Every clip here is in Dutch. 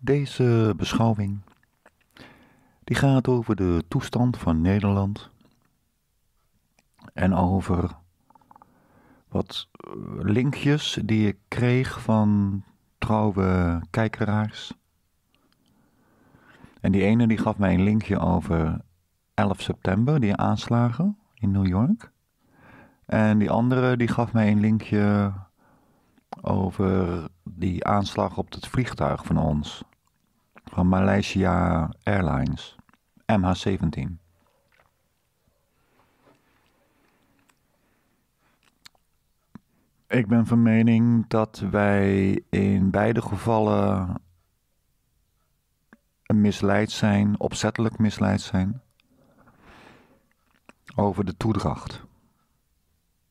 Deze beschouwing die gaat over de toestand van Nederland en over wat eh, linkjes die ik kreeg van trouwe kijkeraars. En die ene die gaf mij een linkje over 11 september, die aanslagen in New York. En die andere die gaf mij een linkje over die aanslag op het vliegtuig van ons. Van Malaysia Airlines, MH17. Ik ben van mening dat wij in beide gevallen misleid zijn, opzettelijk misleid zijn over de toedracht.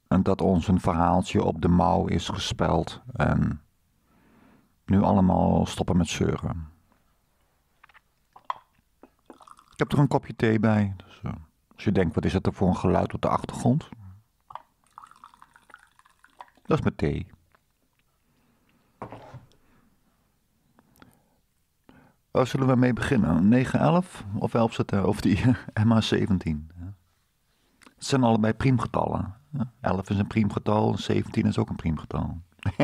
En dat ons een verhaaltje op de mouw is gespeld. En nu allemaal stoppen met zeuren. Ik heb er een kopje thee bij. Dus, eh, als je denkt, wat is dat er voor een geluid op de achtergrond? Dat is mijn thee. Waar oh, zullen we mee beginnen? 9-11 of 11 of die ma 17 Het zijn allebei priemgetallen. 11 is een priemgetal, 17 is ook een priemgetal.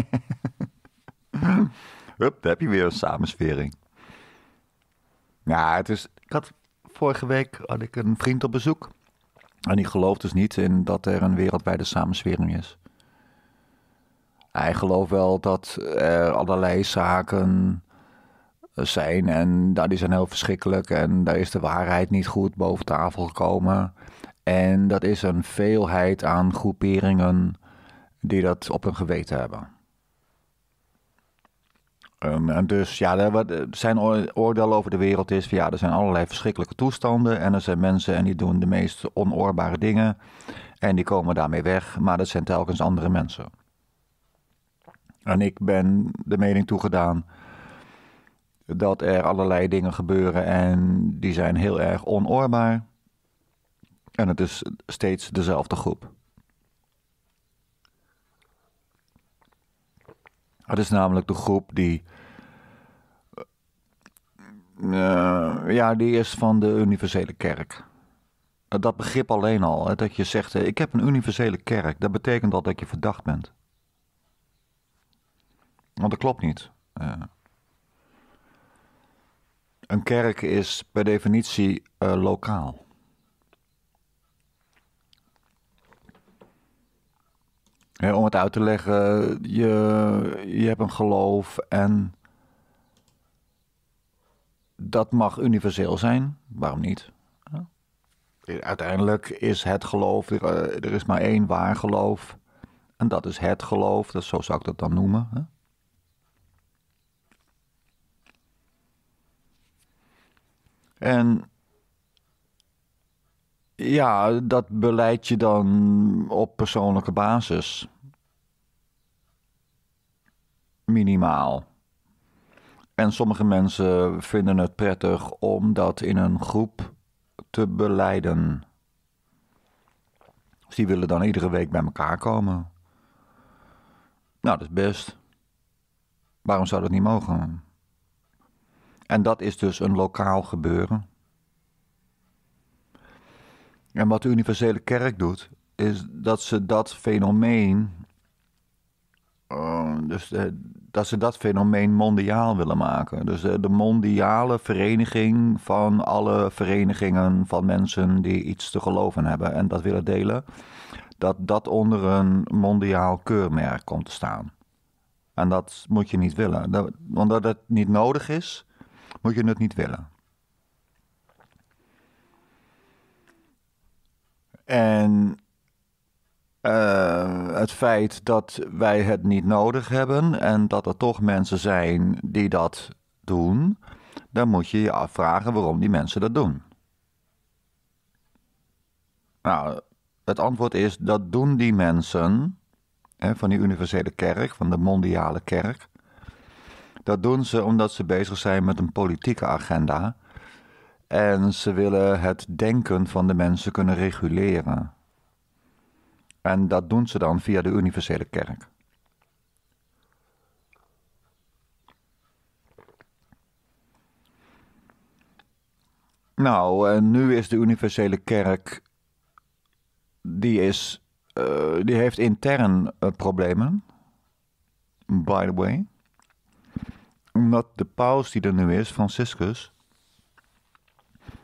Hup, daar heb je weer een samenswering. Ja, het is, ik had, vorige week had ik een vriend op bezoek. En die gelooft dus niet in dat er een wereldwijde samenswering is. Hij gelooft wel dat er allerlei zaken eh, zijn en nou, die zijn heel verschrikkelijk en daar is de waarheid niet goed boven tafel gekomen. En dat is een veelheid aan groeperingen die dat op hun geweten hebben. Um, en dus ja, er zijn oordeel over de wereld is, ja, er zijn allerlei verschrikkelijke toestanden en er zijn mensen en die doen de meest onoorbare dingen en die komen daarmee weg, maar dat zijn telkens andere mensen. En ik ben de mening toegedaan dat er allerlei dingen gebeuren en die zijn heel erg onoorbaar. En het is steeds dezelfde groep. Het is namelijk de groep die. Eh, eh, ja, die is van de universele kerk. Dat begrip alleen al, hè, dat je zegt: eh, ik heb een universele kerk, dat betekent al dat je verdacht bent. Want dat klopt niet. een kerk is per definitie lokaal. om het uit te leggen, je, je hebt een geloof en dat mag universeel zijn. Waarom niet? Uiteindelijk is het geloof, eh, er, is maar één waar geloof. En dat is het geloof, Dat zo zou ik dat dan noemen. Hè? En ja, dat beleid je dan op persoonlijke basis minimaal. En sommige mensen vinden het prettig om dat in een groep te beleiden. Ze dus die willen dan iedere week bij elkaar komen. Nou, dat is best. Waarom zou dat niet mogen? En dat is dus een lokaal gebeuren. En wat de universele kerk doet, is dat ze dat fenomeen Oh, dus eh, dat ze dat fenomeen mondiaal willen maken. Dus de, eh, de mondiale vereniging van alle verenigingen van mensen die iets te geloven hebben en dat willen delen. Dat dat onder een mondiaal keurmerk komt te staan. En dat moet je niet willen. Dat, omdat het niet nodig is, moet je het niet willen. En eh, het feit dat wij het niet nodig hebben en dat er toch mensen zijn die dat doen, dan moet je je afvragen waarom die mensen dat doen. Nou, het antwoord is dat doen die mensen hè, van die universele kerk, van de mondiale kerk. Dat doen ze omdat ze bezig zijn met een politieke agenda en ze willen het denken van de mensen kunnen reguleren. En dat doen ze dan via de universele kerk. Nou, en nu is de universele kerk. Die, is, eh, die heeft intern eh, problemen. By the way. Omdat de paus die er nu is, Franciscus.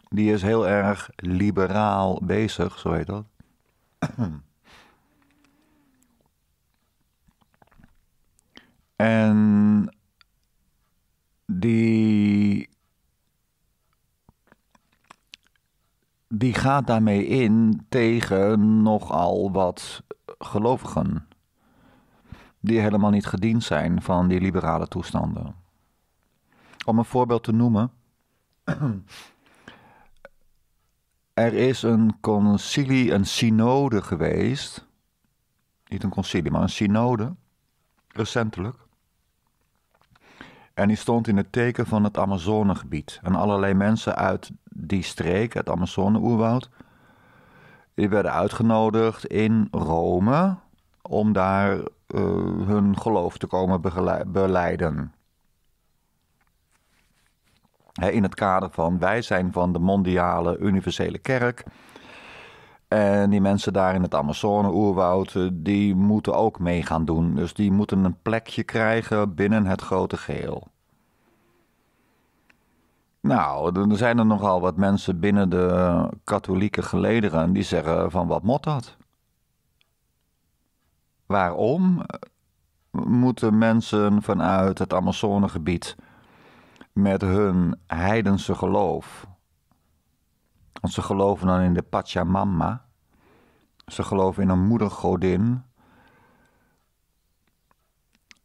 Die is heel erg liberaal bezig, zo heet dat. En die, die gaat daarmee in tegen nogal wat gelovigen. Die helemaal niet gediend zijn van die liberale toestanden. Om een voorbeeld te noemen. Er is een concilie, een synode geweest. Niet een concilie, maar een synode. Recentelijk en die stond in het teken van het Amazonegebied. En allerlei mensen uit die streek, het Amazone-oerwoud, die werden uitgenodigd in Rome om daar eh, hun geloof te komen beleiden. in het kader van wij zijn van de mondiale universele kerk. En die mensen daar in het Amazone-oerwoud, eh, die moeten ook mee gaan doen. Dus die moeten een plekje krijgen binnen het grote geheel. Nou, er zijn er nogal wat mensen binnen de katholieke gelederen die zeggen van wat mot dat? Waarom eh, moeten mensen vanuit het Amazonegebied met hun heidense geloof want ze geloven dan in de Pachamama. Ze geloven in een moedergodin.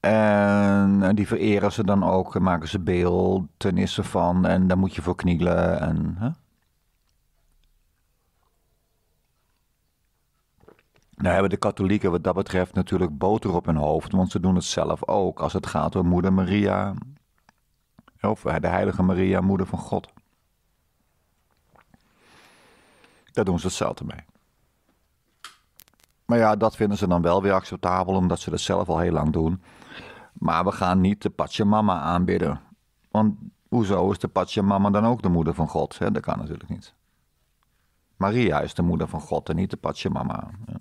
En die vereren ze dan ook, maken ze beeldtenissen van en daar moet je voor knielen. En, hè? Nou hebben de katholieken wat dat betreft natuurlijk boter op hun hoofd, want ze doen het zelf ook als het gaat om Moeder Maria. Of de Heilige Maria, Moeder van God. Daar doen ze hetzelfde mee. Maar ja, dat vinden ze dan wel weer acceptabel, omdat ze dat zelf al heel lang doen. Maar we gaan niet de Pachamama aanbidden. Want hoezo is de Pachamama dan ook de moeder van God? Dat kan natuurlijk niet. Maria is de moeder van God en niet de Pachamama. Ja.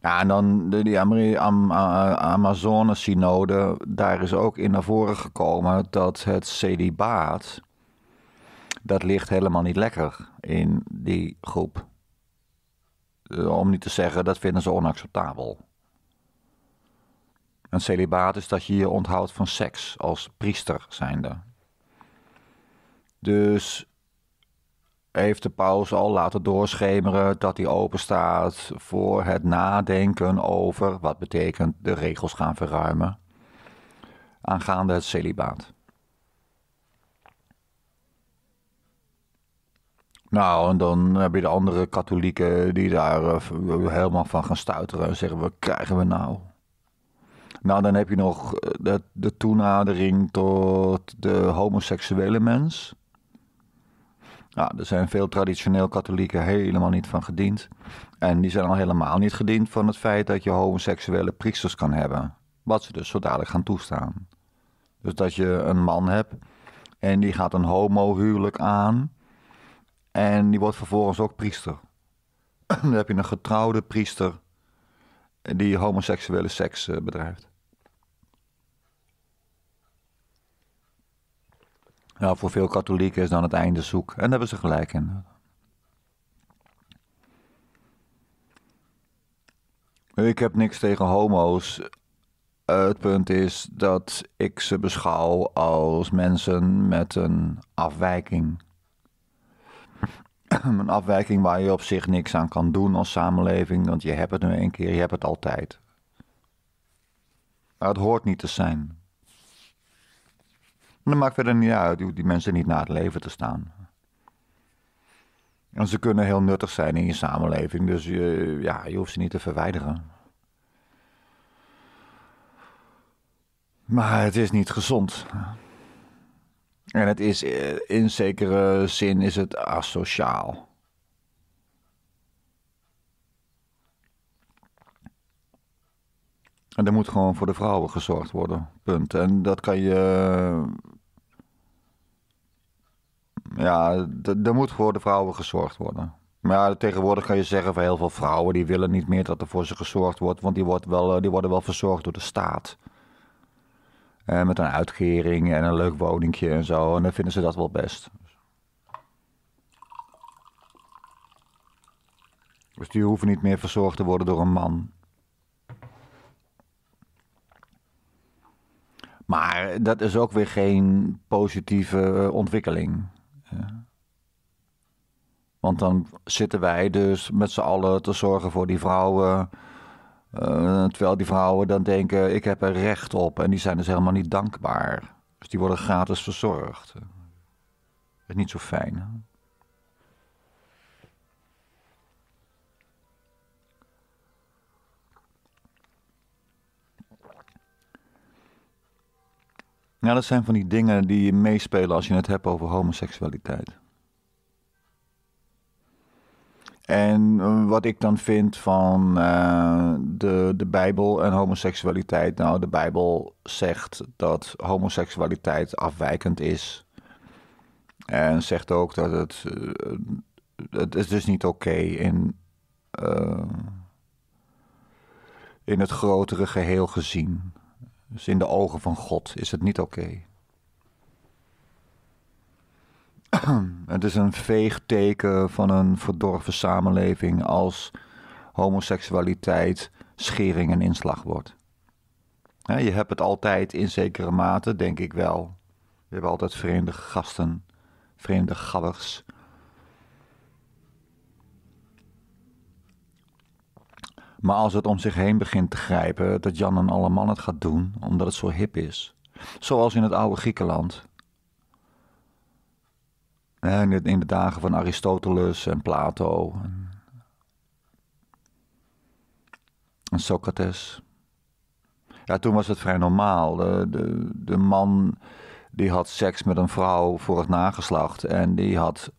Nou, en dan de, die Am Amazone-synode, daar is ook in naar voren gekomen dat het celibaat dat ligt helemaal niet lekker in die groep. Eh, om niet te zeggen, dat vinden ze onacceptabel. Een celibaat is dat je je onthoudt van seks als priester zijnde. Dus heeft de paus al laten doorschemeren dat hij openstaat voor het nadenken over wat betekent de regels gaan verruimen aangaande het celibaat. Nou, en dan heb je de andere katholieken die daar eh, helemaal van gaan stuiteren en zeggen: wat krijgen we nou? Nou, dan heb je nog eh, de, de toenadering tot de homoseksuele mens. Nou, er zijn veel traditioneel katholieken helemaal niet van gediend. En die zijn al helemaal niet gediend van het feit dat je homoseksuele priesters kan hebben. Wat ze dus zo dadelijk gaan toestaan. Dus dat je een man hebt en die gaat een homohuwelijk aan. En die wordt vervolgens ook priester. Dan heb je een getrouwde priester die homoseksuele seks eh, bedrijft. Nou, voor veel katholieken is dan het einde zoek. En daar hebben ze gelijk in. Ik heb niks tegen homo's. het punt is dat ik ze beschouw als mensen met een afwijking. een afwijking waar je op zich niks aan kan doen als samenleving, want je hebt het nu een keer, je hebt het altijd. Maar het hoort niet te zijn. En dat maakt verder niet uit, die mensen niet naar het leven te staan. En ze kunnen heel nuttig zijn in je samenleving, dus je, ja, je hoeft ze niet te verwijderen. Maar het is niet gezond. En het is eh, in zekere zin is het asociaal. En er moet gewoon voor de vrouwen gezorgd worden. Punt. En dat kan je. Ja, er moet voor de vrouwen gezorgd worden. Maar tegenwoordig kan je zeggen van heel veel vrouwen die willen niet meer dat er voor ze gezorgd wordt, want die, wordt wel, eh, die worden wel verzorgd door de staat. Eh, met een uitkering en een leuk woningje en zo. En dan vinden ze dat wel best. Dus die hoeven niet meer verzorgd te worden door een man. Maar dat is ook weer geen positieve eh, ontwikkeling. Want dan zitten wij dus met z'n allen te zorgen voor die vrouwen eh, terwijl die vrouwen dan denken, ik heb er recht op. En die zijn dus helemaal niet dankbaar. Dus die worden gratis verzorgd. Dat is niet zo fijn. Nou, dat zijn van die dingen die meespelen als je het hebt over homoseksualiteit. En eh, wat ik dan vind van eh, de, de Bijbel en homoseksualiteit. Nou, de Bijbel zegt dat homoseksualiteit afwijkend is. En zegt ook dat het. Eh, het is dus niet oké in. in het grotere geheel gezien. Dus in de ogen van God is het niet oké. het is een veeg teken van een verdorven samenleving als homoseksualiteit schering en inslag wordt. Je hebt het altijd in zekere mate, denk ik wel. Je hebt altijd vreemde gasten, vreemde gabbers. Maar als het om zich heen begint te grijpen, dat Jan en alle man het gaat doen, omdat het zo hip is. Zoals in het oude Griekenland in de dagen van Aristoteles en Plato en, Socrates. Ja, toen was het vrij normaal. De, de, de man die had seks met een vrouw voor het nageslacht en die had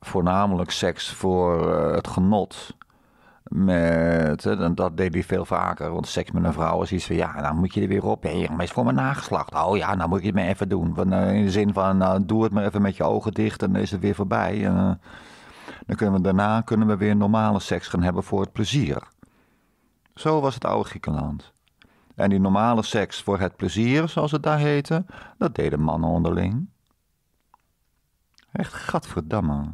voornamelijk seks voor eh, het genot. Met, en dat deed hij veel vaker, want seks met een vrouw is iets van, ja, dan nou moet je er weer op. Hé, maar voor mijn nageslacht. Oh ja, nou moet je het maar even doen. Eh, in de zin van, nou, doe het maar even met je ogen dicht en dan is het weer voorbij. Eh, dan kunnen we, daarna kunnen we weer normale seks gaan hebben voor het plezier. Zo was het oude Griekenland. En die normale seks voor het plezier, zoals het daar heette, dat deden mannen onderling. Echt gadverdamme.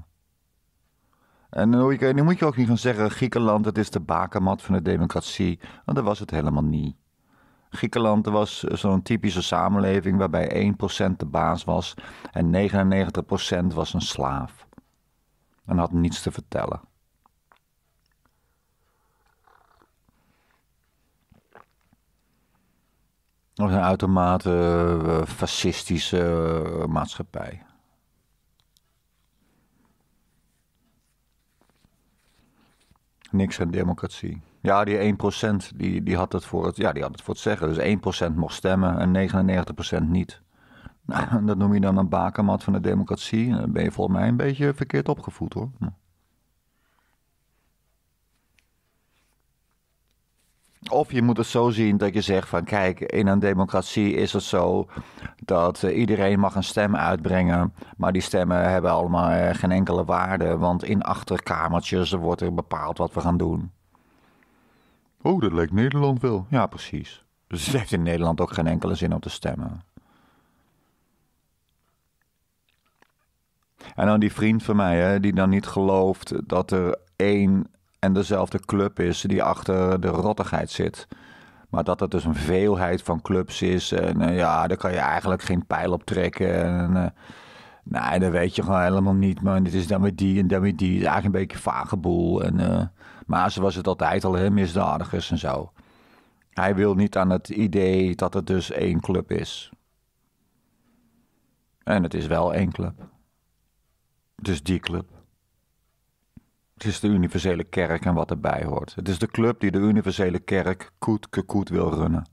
En nu moet je ook niet gaan zeggen: Griekenland, het is de bakermat van de democratie. Want dat was het helemaal niet. Griekenland was eh, zo'n typische samenleving waarbij 1% de baas was en 99% was een slaaf. En had niets te vertellen. Dat was een uitermate eh, fascistische eh, maatschappij. niks aan democratie. Ja, die 1% die, die had, het voor het, ja, die had het voor het zeggen. Dus 1% mocht stemmen en 99% niet. Nou, dat noem je dan een bakermat van de democratie. Dan ben je volgens mij een beetje verkeerd opgevoed hoor. Of je moet het zo zien dat je zegt van kijk, in een democratie is het zo dat eh, iedereen mag een stem uitbrengen, maar die stemmen hebben allemaal eh, geen enkele waarde, want in achterkamertjes wordt er bepaald wat we gaan doen. Oh, dat lijkt Nederland wel. Ja, precies. Dus het heeft in Nederland ook geen enkele zin om te stemmen. En dan die vriend van mij, hè, die dan niet gelooft dat er één en dezelfde club is die achter de rottigheid zit. Maar dat het dus een veelheid van clubs is. En eh, ja, daar kan je eigenlijk geen pijl op trekken. En, eh, nee, dat weet je gewoon helemaal niet. Maar dit is dan weer die en dan weer die. Het is eigenlijk een beetje vage boel. En, eh, maar ze was het altijd al, hè, misdadigers en zo. Hij wil niet aan het idee dat het dus één club is. En het is wel één club. Dus die club. Het is de universele kerk en wat erbij hoort. Het is de club die de universele kerk koet koet wil runnen.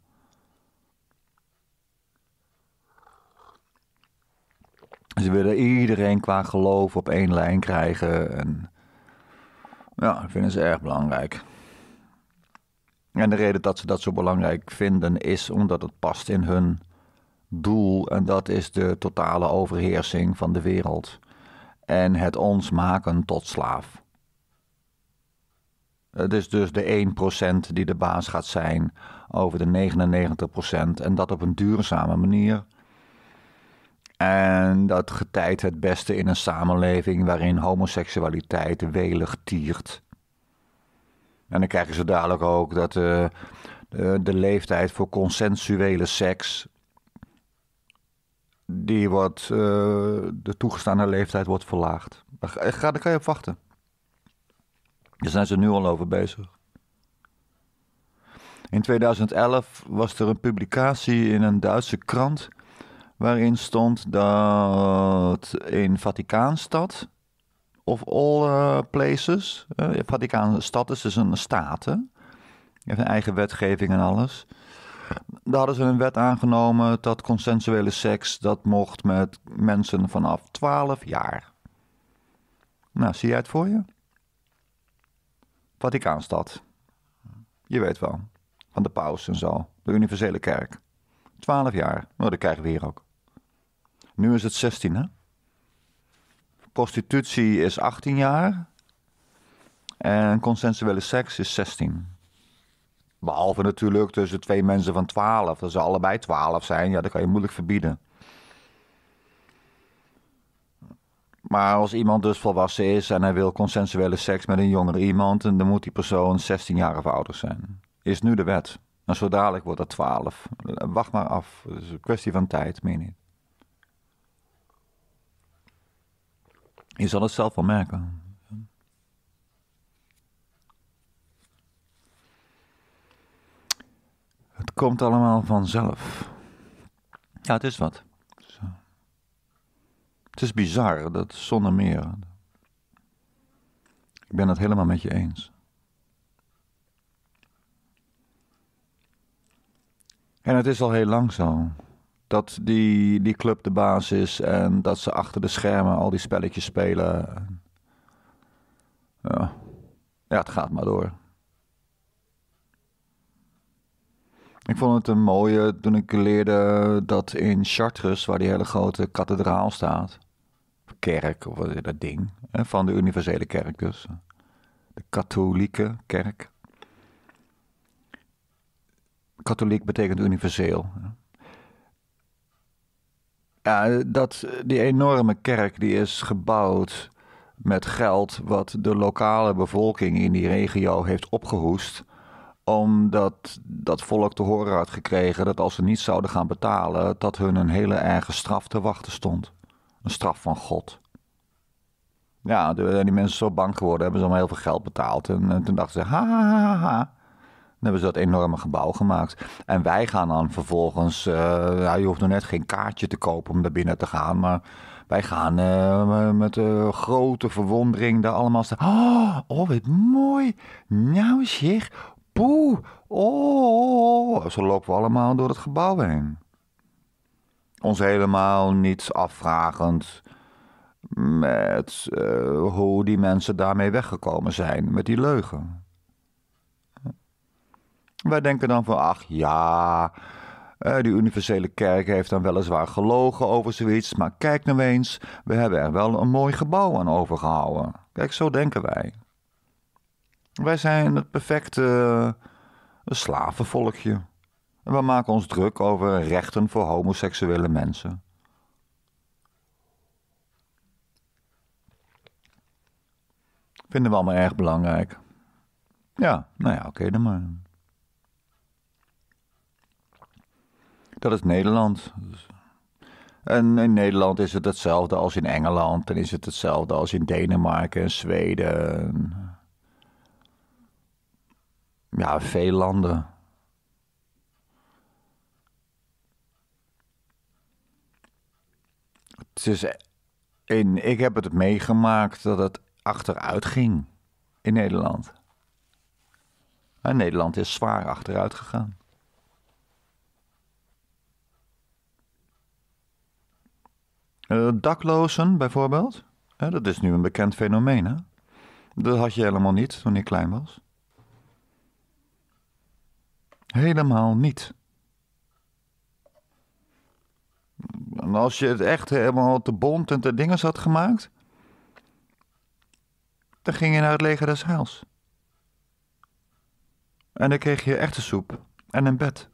Ze willen iedereen qua geloof op één lijn krijgen. En ja, dat vinden ze erg belangrijk. En de reden dat ze dat zo belangrijk vinden is omdat het past in hun doel. En dat is de totale overheersing van de wereld. En het ons maken tot slaaf. Het is dus de 1% die de baas gaat zijn over de 99% en dat op een duurzame manier. En dat getijdt het beste in een samenleving waarin homoseksualiteit welig tiert. En dan krijgen ze dadelijk ook dat eh, de, de, leeftijd voor consensuele seks. Die wordt, eh, de toegestane leeftijd wordt verlaagd. Ga daar kan je op wachten. Daar zijn ze nu al over bezig. In 2011 was er een publicatie in een Duitse krant waarin stond dat in Vaticaanstad, of all eh, places, eh, Vaticaanstad is dus een staat, heeft een eigen wetgeving en alles. Daar hadden ze een wet aangenomen dat consensuele seks dat mocht met mensen vanaf 12 jaar. Nou, zie jij het voor je? Vaticaanstad. Je weet wel, van de paus en zo, de universele kerk. Twaalf jaar, nou dat krijgen we hier ook. Nu is het 16, hè? Prostitutie is 18 jaar. En consensuele seks is 16. Behalve natuurlijk tussen twee mensen van 12. dat ze allebei 12 zijn, ja, dat kan je moeilijk verbieden. Maar als iemand dus volwassen is en hij wil consensuele seks met een jongere iemand, dan moet die persoon 16 jaar of ouder zijn. Is nu de wet. En zo dadelijk wordt dat 12. Wacht maar af. Het is een kwestie van tijd, meen ik. Je zal het zelf wel merken. Het komt allemaal vanzelf. Ja, het is wat. Het is bizar, dat zonder meer. Ik ben het helemaal met je eens. En het is al heel lang zo. Dat die, die club de baas is en dat ze achter de schermen al die spelletjes spelen. Ja, ja het gaat maar door. Ik vond het een mooie toen ik leerde dat in Chartres, waar die hele grote kathedraal staat, kerk, of wat is dat ding, van de universele kerk dus. De katholieke kerk. Katholiek betekent universeel. Ja, dat, die enorme kerk die is gebouwd met geld wat de lokale bevolking in die regio heeft opgehoest omdat dat volk te horen had gekregen dat als ze niet zouden gaan betalen, dat hun een hele erge straf te wachten stond. Een straf van God. Ja, die mensen zo bang geworden, hebben ze om heel veel geld betaald. En, toen dachten ze, ha, ha, ha, ha. Dan hebben ze dat enorme gebouw gemaakt. En wij gaan dan vervolgens, uh, je hoeft nog net geen kaartje te kopen om daar binnen te gaan. Maar wij gaan eh, met eh, grote verwondering daar allemaal staan. Oh, oh wat mooi. Nou zeg, poeh, oh, oh, oh. Zo lopen we allemaal door het gebouw heen ons helemaal niet afvragend met eh, hoe die mensen daarmee weggekomen zijn, met die leugen. Wij denken dan van, ach ja, eh, die universele kerk heeft dan weliswaar gelogen over zoiets, maar kijk nou eens, we hebben er wel een mooi gebouw aan overgehouden. Kijk, zo denken wij. Wij zijn het perfecte eh, slavenvolkje. En we maken ons druk over rechten voor homoseksuele mensen. Vinden we allemaal erg belangrijk. Ja, nou ja, oké dan maar. Dat is Nederland. En in Nederland is het hetzelfde als in Engeland. En is het hetzelfde als in Denemarken en Zweden. Ja, veel landen. Het in, ik heb het meegemaakt dat het achteruit ging in Nederland. En Nederland is zwaar achteruit gegaan. Eh, daklozen bijvoorbeeld, dat is nu een bekend fenomeen. Hè? Dat had je helemaal niet toen ik klein was. Helemaal niet. En als je het echt helemaal te bont en te dinges had gemaakt, dan ging je naar het leger des heils. En dan kreeg je echte soep en een bed.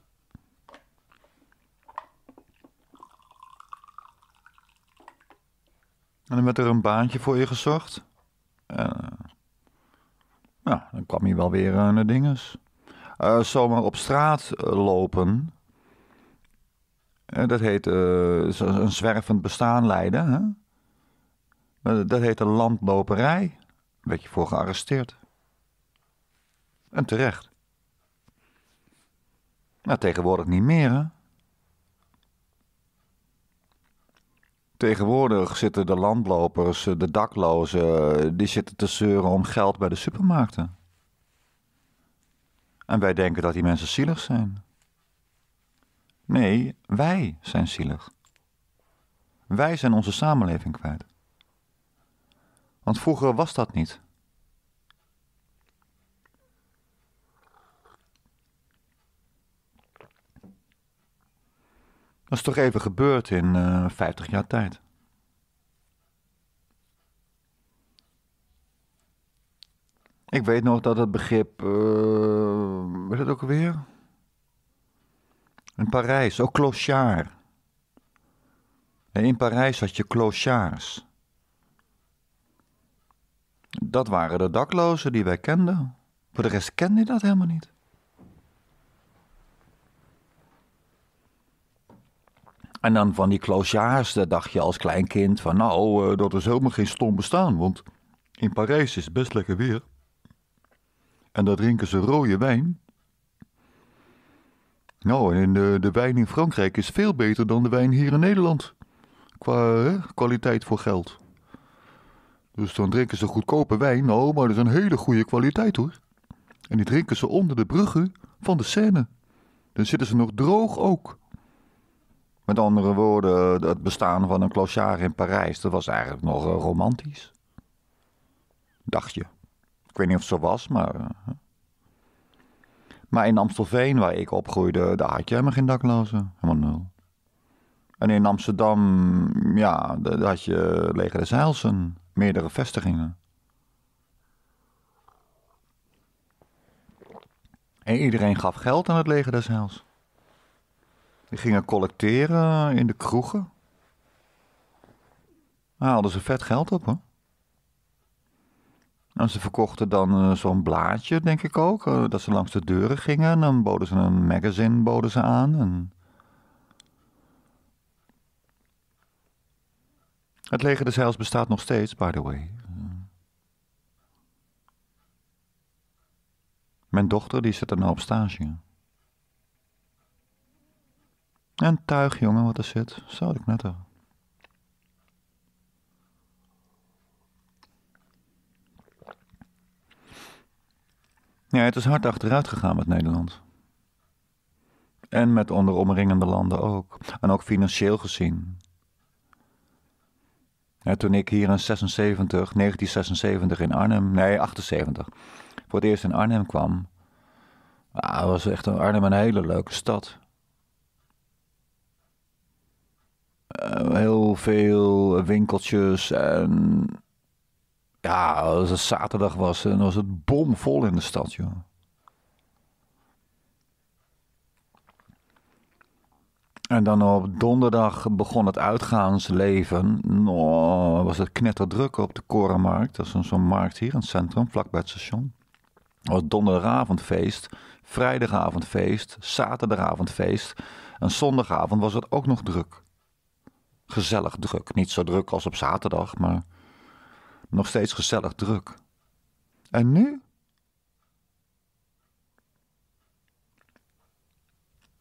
En dan werd er een baantje voor je gezocht. nou, dan kwam je wel weer eh, naar dinges. Uh, zomaar op straat lopen eh, dat heet eh, een zwervend bestaan leiden. Hè? Dat heet een landloperij. Daar werd je voor gearresteerd. En terecht. Nou, tegenwoordig niet meer, hè? Tegenwoordig zitten de landlopers, eh, de daklozen, die zitten te zeuren om geld bij de supermarkten. En wij denken dat die mensen zielig zijn. Nee, wij zijn zielig. Wij zijn onze samenleving kwijt. Want vroeger was dat niet. Dat is toch even gebeurd in uh, eh, 50 jaar tijd. Ik weet nog dat het begrip. Uh, was dat ook alweer? In Parijs, ook clochard. En in Parijs had je clochards. Dat waren de daklozen die wij kenden. Voor de rest kende je dat helemaal niet. En dan van die clochards, daar dacht je als klein kind van... nou, eh, dat is helemaal geen stom bestaan, want in Parijs is het best lekker weer. En daar drinken ze rode wijn... Nou, en de, eh, de wijn in Frankrijk is veel beter dan de wijn hier in Nederland. Qua kwaliteit voor geld. Dus dan drinken ze goedkope wijn. Nou, maar dat is een hele goede kwaliteit hoor. En die drinken ze onder de bruggen van de Seine. Dan zitten ze nog droog ook. Met andere woorden, het eh, bestaan van een clochard in Parijs, dat was eigenlijk nog eh, romantisch. Dacht je. Ik weet niet of het zo was, maar... Maar in Amstelveen, waar ik opgroeide, daar had je helemaal geen daklozen. Helemaal nul. En in Amsterdam, ja, daar had je Leger de Zeilsen. Meerdere vestigingen. En iedereen gaf geld aan het Leger des Heils. Die gingen collecteren in de kroegen. Daar haalden ze vet geld op, hoor. Nou, ze verkochten dan eh, zo'n blaadje, denk ik ook. Eh, dat ze langs de deuren gingen. En dan boden ze een magazine boden ze aan. Het leger des Heils bestaat nog steeds, by the way. Mijn dochter die zit er nou op stage. Een tuig, jongen, wat er zit, Zou ik net hebben. het is hard achteruit gegaan met Nederland. En met onderomringende landen ook. En ook financieel gezien. toen ik hier in 76, 1976 in Arnhem, nee 78, voor het eerst in Arnhem kwam, ah, was echt een, Arnhem een hele leuke stad. Eh, heel veel winkeltjes en ja, als het zaterdag was, eh, dan was het bomvol in de stad, joh. En dan op donderdag begon het uitgaansleven. Oh, was het knetterdruk op de Korenmarkt. Dat is zo'n markt hier in het centrum, vlakbij het station. Het was donderdagavondfeest, vrijdagavondfeest, zaterdagavondfeest. En zondagavond was het ook nog druk. Gezellig druk. Niet zo druk als op zaterdag, maar nog steeds gezellig druk. En nu?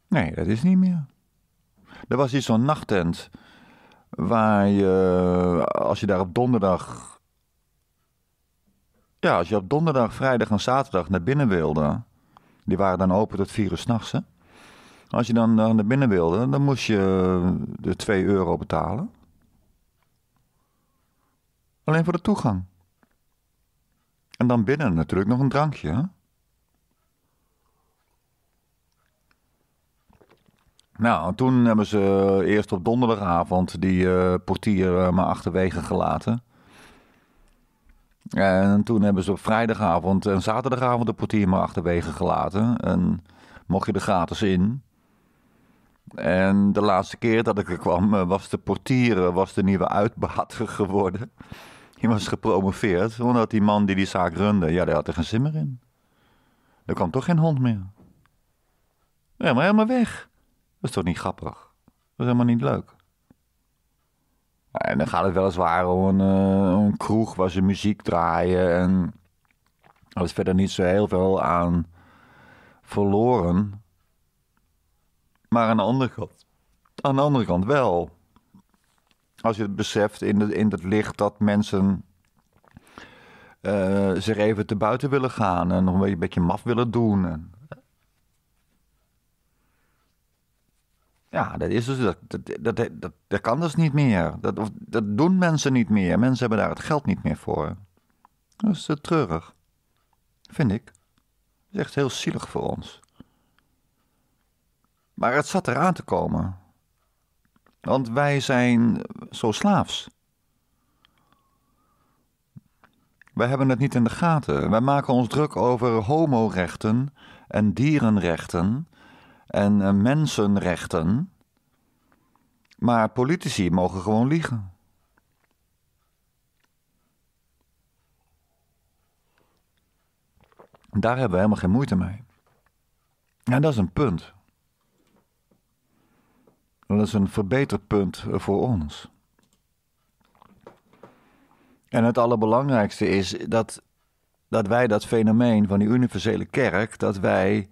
Nee, dat is niet meer. Er was iets zo'n nachttent. Waar je, als je daar op donderdag. Ja, als je op donderdag, vrijdag en zaterdag naar binnen wilde. Die waren dan open tot vier uur s'nachts. Als je dan eh, naar binnen wilde, dan moest je de 2 euro betalen. Alleen voor de toegang. En dan binnen natuurlijk nog een drankje. Nou, toen hebben ze eh, eerst op donderdagavond die eh, portier eh, maar achterwege gelaten. En toen hebben ze op vrijdagavond en zaterdagavond de portier maar achterwege gelaten. En mocht je er gratis in. En de laatste keer dat ik er kwam, was de portier was de nieuwe uitbater geworden. Die was gepromoveerd omdat die man die die zaak runde, ja, daar had er geen zin meer in. Er kwam toch geen hond meer. Ja, maar helemaal weg. Dat is toch niet grappig? Dat is helemaal niet leuk. En dan gaat het weliswaar om een, eh, een kroeg waar ze muziek draaien. En er is verder niet zo heel veel aan verloren. Maar aan de andere kant, aan de andere kant wel. Als je het beseft in, dat in het licht dat mensen eh, zich even te buiten willen gaan en nog een beetje maf willen doen. Ja, dat is dus. Dat, dat, dat, dat, kan dus niet meer. Dat, dat doen mensen niet meer. Mensen hebben daar het geld niet meer voor. Dat is te treurig. Vind ik. Dat is echt heel zielig voor ons. Maar het zat eraan te komen. Want wij zijn zo slaafs. Wij hebben het niet in de gaten. Wij maken ons druk over homorechten en dierenrechten en eh, mensenrechten. Maar politici mogen gewoon liegen. Daar hebben we helemaal geen moeite mee. En dat is een punt. Dat is een verbeterpunt voor ons. En het allerbelangrijkste is dat, dat wij dat fenomeen van die universele kerk, dat wij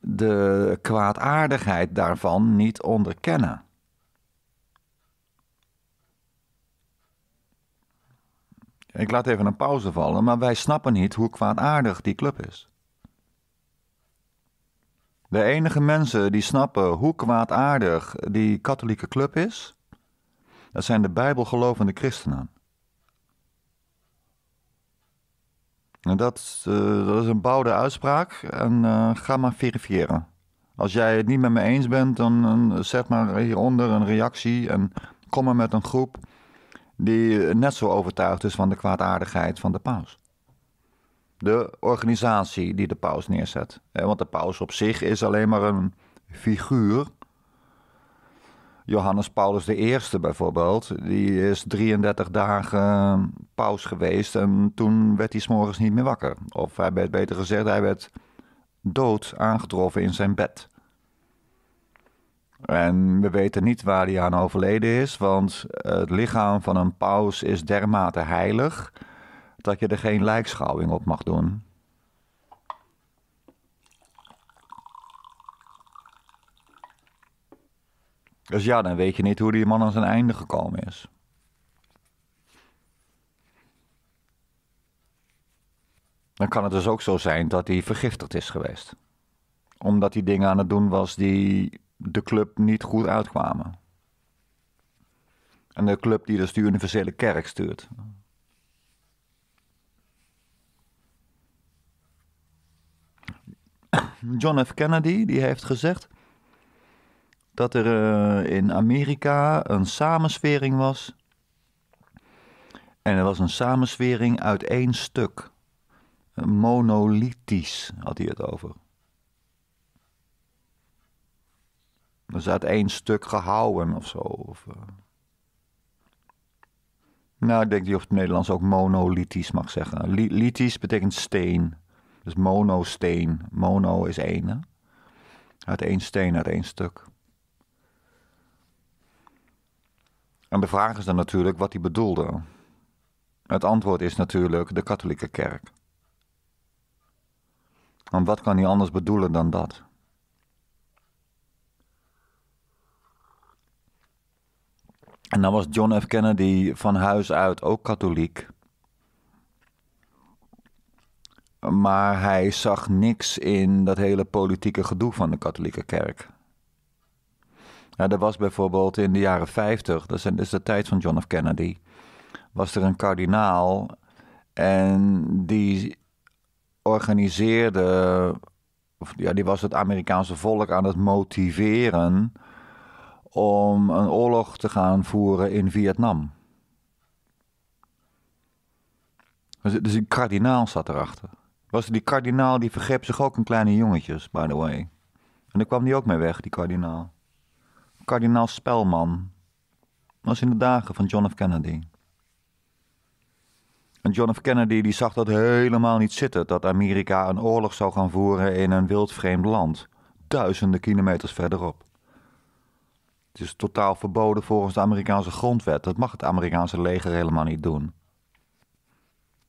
de kwaadaardigheid daarvan niet onderkennen. Ik laat even een pauze vallen, maar wij snappen niet hoe kwaadaardig die club is. De enige mensen die snappen hoe kwaadaardig die katholieke club is, dat zijn de bijbelgelovende christenen. En dat, eh, dat is een bouwde uitspraak en eh, ga maar verifiëren. Als jij het niet met me eens bent, dan, dan zeg maar hieronder een reactie en kom maar met een groep die net zo overtuigd is van de kwaadaardigheid van de paus de organisatie die de paus neerzet. Eh, want de paus op zich is alleen maar een figuur. Johannes Paulus I bijvoorbeeld, die is 33 dagen ehm, paus geweest en toen werd hij s'morgens niet meer wakker. Of hij werd beter gezegd, hij werd dood aangetroffen in zijn bed. En we weten niet waar hij aan overleden is, want het lichaam van een paus is dermate heilig dat je er geen lijkschouwing op mag doen. Dus ja, dan weet je niet hoe die man aan zijn einde gekomen is. Dan kan het dus ook zo zijn dat hij vergiftigd is geweest. Omdat hij dingen aan het doen was die de club niet goed uitkwamen. En de club die dus de universele kerk stuurt. John F. Kennedy, die heeft gezegd dat er eh, in Amerika een samenswering was. En er was een samenswering uit één stuk. Monolithisch had hij het over. Dus uit één stuk gehouden of zo. Of, eh. Nou, ik denk niet of het Nederlands ook monolithisch mag zeggen. Lithisch betekent steen. Dus steen, Mono is één. Uit één steen, uit één stuk. En de vraag is dan natuurlijk wat hij bedoelde. Het antwoord is natuurlijk de katholieke kerk. Want wat kan hij anders bedoelen dan dat? En dan was John F. Kennedy van huis uit ook katholiek. Maar hij zag niks in dat hele politieke gedoe van de katholieke kerk. Nou, er was bijvoorbeeld in de jaren 50, dat is de tijd van John F. Kennedy, was er een kardinaal en die organiseerde, of ja, die was het Amerikaanse volk aan het motiveren om een oorlog te gaan voeren in Vietnam. Dus, dus een kardinaal zat erachter. Was die kardinaal, die vergreep zich ook in kleine jongetjes, by the way. En daar kwam die ook mee weg, die kardinaal. Kardinaal Spelman. was in de dagen van John F. Kennedy. En John F. Kennedy die zag dat helemaal niet zitten, dat Amerika een oorlog zou gaan voeren in een wildvreemd land, duizenden kilometers verderop. Het is totaal verboden volgens de Amerikaanse grondwet. Dat mag het Amerikaanse leger helemaal niet doen.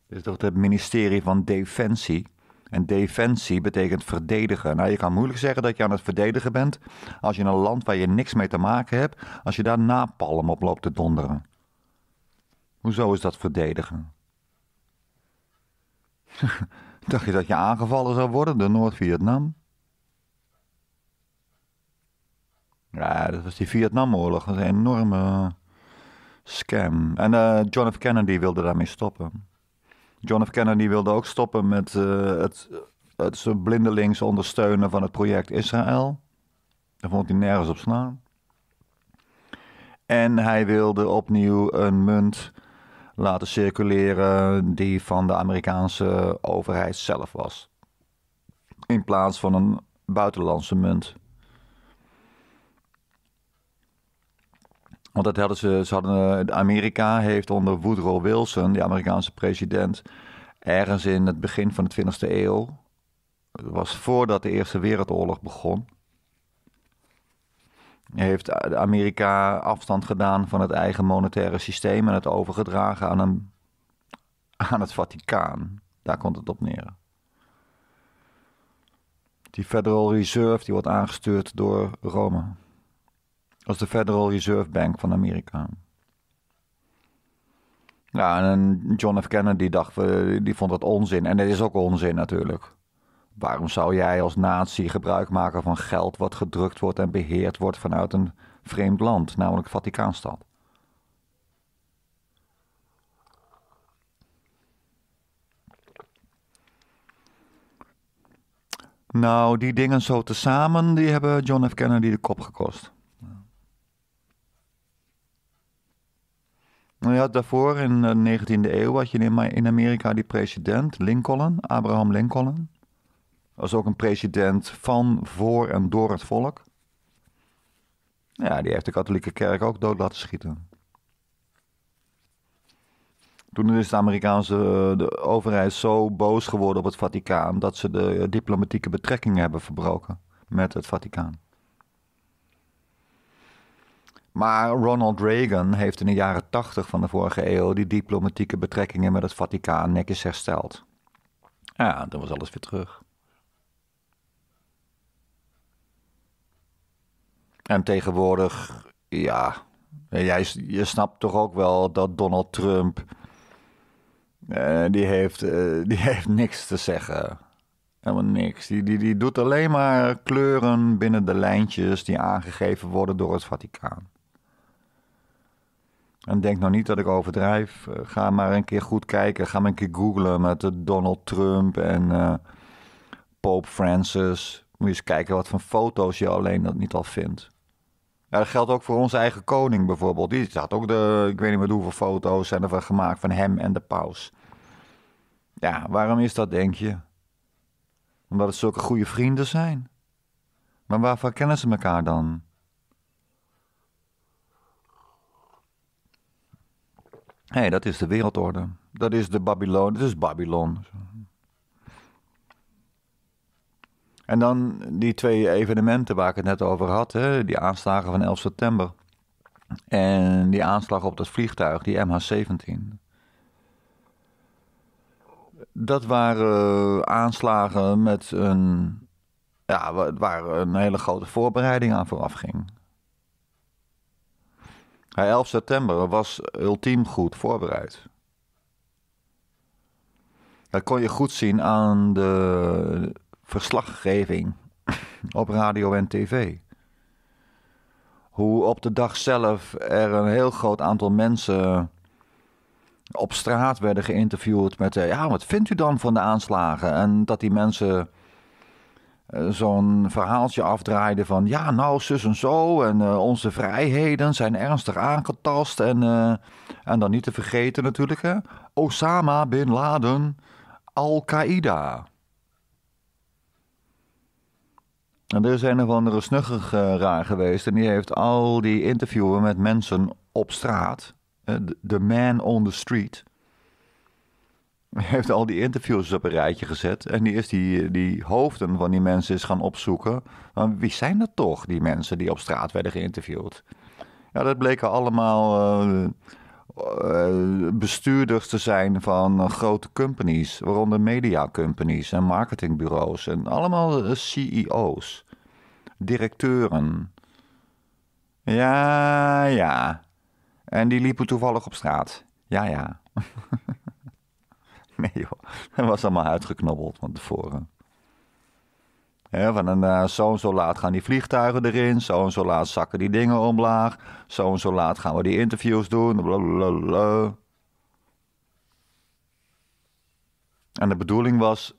Dus door het ministerie van Defensie. En defensie betekent verdedigen. Nou, je kan moeilijk zeggen dat je aan het verdedigen bent als je in een land waar je niks mee te maken hebt, als je daar napalm op loopt te donderen. Hoezo is dat verdedigen? Dacht je dat je aangevallen zou worden door Noord-Vietnam? Ja, dat was die Vietnamoorlog. was een enorme scam. En uh, John F. Kennedy wilde daarmee stoppen. John F. Kennedy wilde ook stoppen met eh, het, het blindelings ondersteunen van het project Israël. Daar vond hij nergens op slaan. En hij wilde opnieuw een munt laten circuleren die van de Amerikaanse overheid zelf was. In plaats van een buitenlandse munt. Want dat hadden ze, ze hadden, eh, Amerika heeft onder Woodrow Wilson, de Amerikaanse president, ergens in het begin van de 20e eeuw, dat was voordat de Eerste Wereldoorlog begon, heeft Amerika afstand gedaan van het eigen monetaire systeem en het overgedragen aan, een, aan het Vaticaan. Daar komt het op neer. Die Federal Reserve die wordt aangestuurd door Rome als de Federal Reserve Bank van Amerika. Ja, en John F. Kennedy dacht, eh, die vond dat onzin. En dat is ook onzin natuurlijk. Waarom zou jij als natie gebruik maken van geld wat gedrukt wordt en beheerd wordt vanuit een vreemd land, namelijk Vaticaanstad? Nou, die dingen zo tezamen, die hebben John F. Kennedy de kop gekost. Nou ja, daarvoor in eh, de 19e eeuw had je in Amerika die president Lincoln, Abraham Lincoln. was ook een president van, voor en door het volk. Ja, die heeft de katholieke kerk ook dood laten schieten. Toen is de Amerikaanse eh, overheid zo boos geworden op het Vaticaan dat ze de eh, diplomatieke betrekkingen hebben verbroken met het Vaticaan. Maar Ronald Reagan heeft in de jaren 80 van de vorige eeuw die diplomatieke betrekkingen met het Vaticaan netjes hersteld. Ja, dan was alles weer terug. En tegenwoordig, ja, jij, je snapt toch ook wel dat Donald Trump, eh, die, heeft, eh, die heeft niks te zeggen. Helemaal niks. Die, die, die doet alleen maar kleuren binnen de lijntjes die aangegeven worden door het Vaticaan. En denk nou niet dat ik overdrijf. Eh, ga maar een keer goed kijken. Ga maar een keer googlen met eh, Donald Trump en uh, Pope Francis. Moet je eens kijken wat voor foto's je alleen dat niet al vindt. dat geldt ook voor onze eigen koning bijvoorbeeld. Die had ook de, ik weet niet meer hoeveel foto's zijn er gemaakt van hem en de paus. Ja, waarom is dat denk je? Omdat het zulke goede vrienden zijn. Maar waarvan kennen ze elkaar dan? Hé, hey, dat is de wereldorde. Dat is de Babylon. Dat is Babylon. En dan die twee evenementen waar ik het net over had. Hè? Die aanslagen van 11 september. En die aanslag op dat vliegtuig, die MH17. Dat waren aanslagen met een. Ja, waar een hele grote voorbereiding aan vooraf ging. Hij 11 september was ultiem goed voorbereid. Dat kon je goed zien aan de verslaggeving op radio en tv. Hoe op de dag zelf er een heel groot aantal mensen op straat werden geïnterviewd met eh, ja, wat vindt u dan van de aanslagen? En dat die mensen eh, zo'n verhaaltje afdraaide van ja, nou, zus en zo. En eh, onze vrijheden zijn ernstig aangetast. En, eh, en dan niet te vergeten natuurlijk, hè, Osama bin Laden, Al-Qaeda. En er is een of andere snugger raar geweest. En die heeft al die interviewen met mensen op straat, de man on the street heeft al die interviews op een rijtje gezet. En die is die, die hoofden van die mensen is gaan opzoeken. Maar wie zijn dat toch, die mensen die op straat werden geïnterviewd? Ja, dat bleken allemaal eh, eh, bestuurders te zijn van grote companies. Waaronder media companies en marketingbureaus. En allemaal eh, CEO's. Directeuren. Ja, ja. En die liepen toevallig op straat. Ja, ja. Nee joh, dat was allemaal uitgeknobbeld van tevoren. He, van een, eh, nou, zo en zo laat gaan die vliegtuigen erin, zo en zo laat zakken die dingen omlaag, zo en zo laat gaan we die interviews doen, blablabla. En de bedoeling was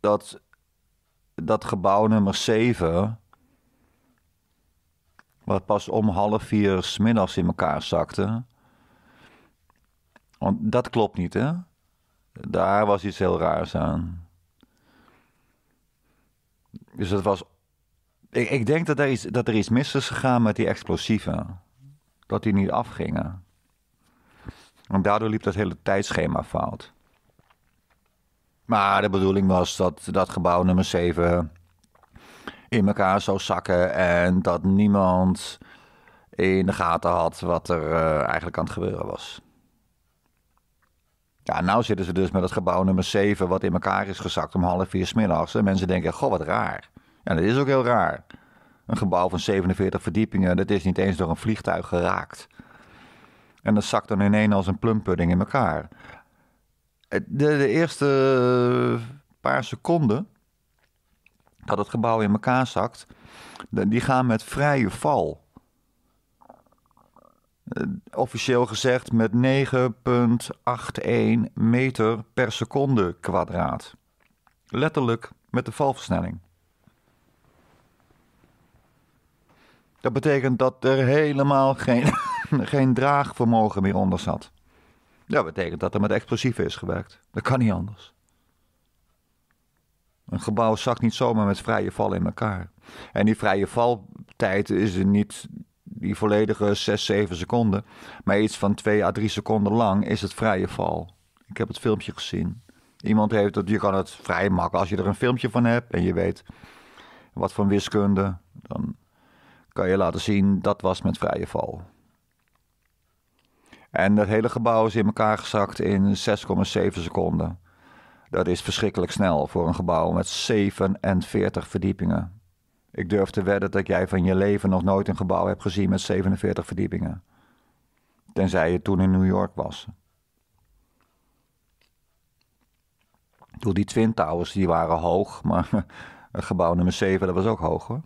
dat dat gebouw nummer 7, wat pas om half vier smiddags in elkaar zakte, want dat klopt niet hè daar was iets heel raars aan. Dus dat was. Ik, ik denk dat er, iets, dat er iets mis is gegaan met die explosieven. Dat die niet afgingen. En daardoor liep dat hele tijdschema fout. Maar de bedoeling was dat dat gebouw nummer 7 in elkaar zou zakken en dat niemand in de gaten had wat er eh, eigenlijk aan het gebeuren was. Ja, nou zitten ze dus met het gebouw nummer 7, wat in elkaar is gezakt om half vier smiddags. En mensen denken, goh, wat raar. en dat is ook heel raar. Een gebouw van 47 verdiepingen, dat is niet eens door een vliegtuig geraakt. En dat zakt dan ineens als een plumpudding in elkaar. Eh, de, de eerste eh, paar seconden dat het gebouw in elkaar zakt, die gaan met vrije val. Eh, officieel gezegd met 9,81 meter per seconde kwadraat. Letterlijk met de valversnelling. Dat betekent dat er helemaal geen, geen draagvermogen meer onder zat. Dat betekent dat er met explosieven is gewerkt. Dat kan niet anders. Een gebouw zakt niet zomaar met vrije val in elkaar. En die vrije valtijd is er niet die volledige 6, 7 seconden. Maar iets van 2 à 3 seconden lang is het vrije val. Ik heb het filmpje gezien. Iemand heeft dat, je kan het vrij makkelijk. Als je er een filmpje van hebt en je weet wat van wiskunde, dan kan je laten zien dat was met vrije val. En dat hele gebouw is in elkaar gezakt in 6,7 seconden. Dat is verschrikkelijk snel voor een gebouw met 47 verdiepingen. Ik durf te wedden dat jij van je leven nog nooit een gebouw hebt gezien met 47 verdiepingen. Tenzij je toen in New York was. Toen die Twin Towers, die waren hoog, maar gebouw nummer 7, dat was ook hoog hoor.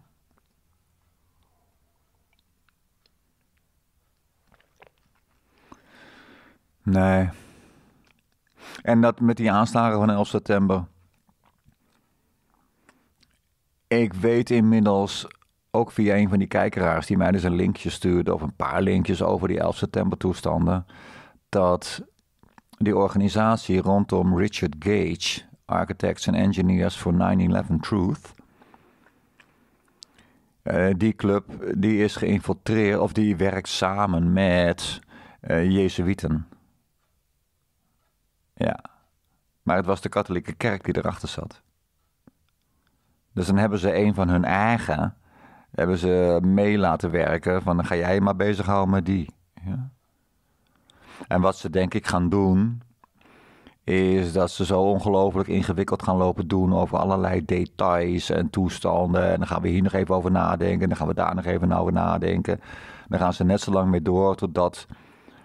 Nee. En dat met die aanslagen van 11 september. Ik weet inmiddels ook via een van die kijkeraars die mij dus een linkje stuurde, of een paar linkjes over die 11 september toestanden, dat die organisatie rondom Richard Gage, Architects and Engineers for 9-11 Truth, eh, die club die is geïnfiltreerd of die werkt samen met uh, Ja. Maar het was de katholieke kerk die erachter zat. Dus dan hebben ze een van hun eigen hebben ze mee laten werken. Van dan ga jij maar maar bezighouden met die. Ja. En wat ze denk ik gaan doen, is dat ze zo ongelooflijk ingewikkeld gaan lopen doen over allerlei details en toestanden. En dan gaan we hier nog even over nadenken. En dan gaan we daar nog even over nadenken. Dan gaan ze net zo lang mee door totdat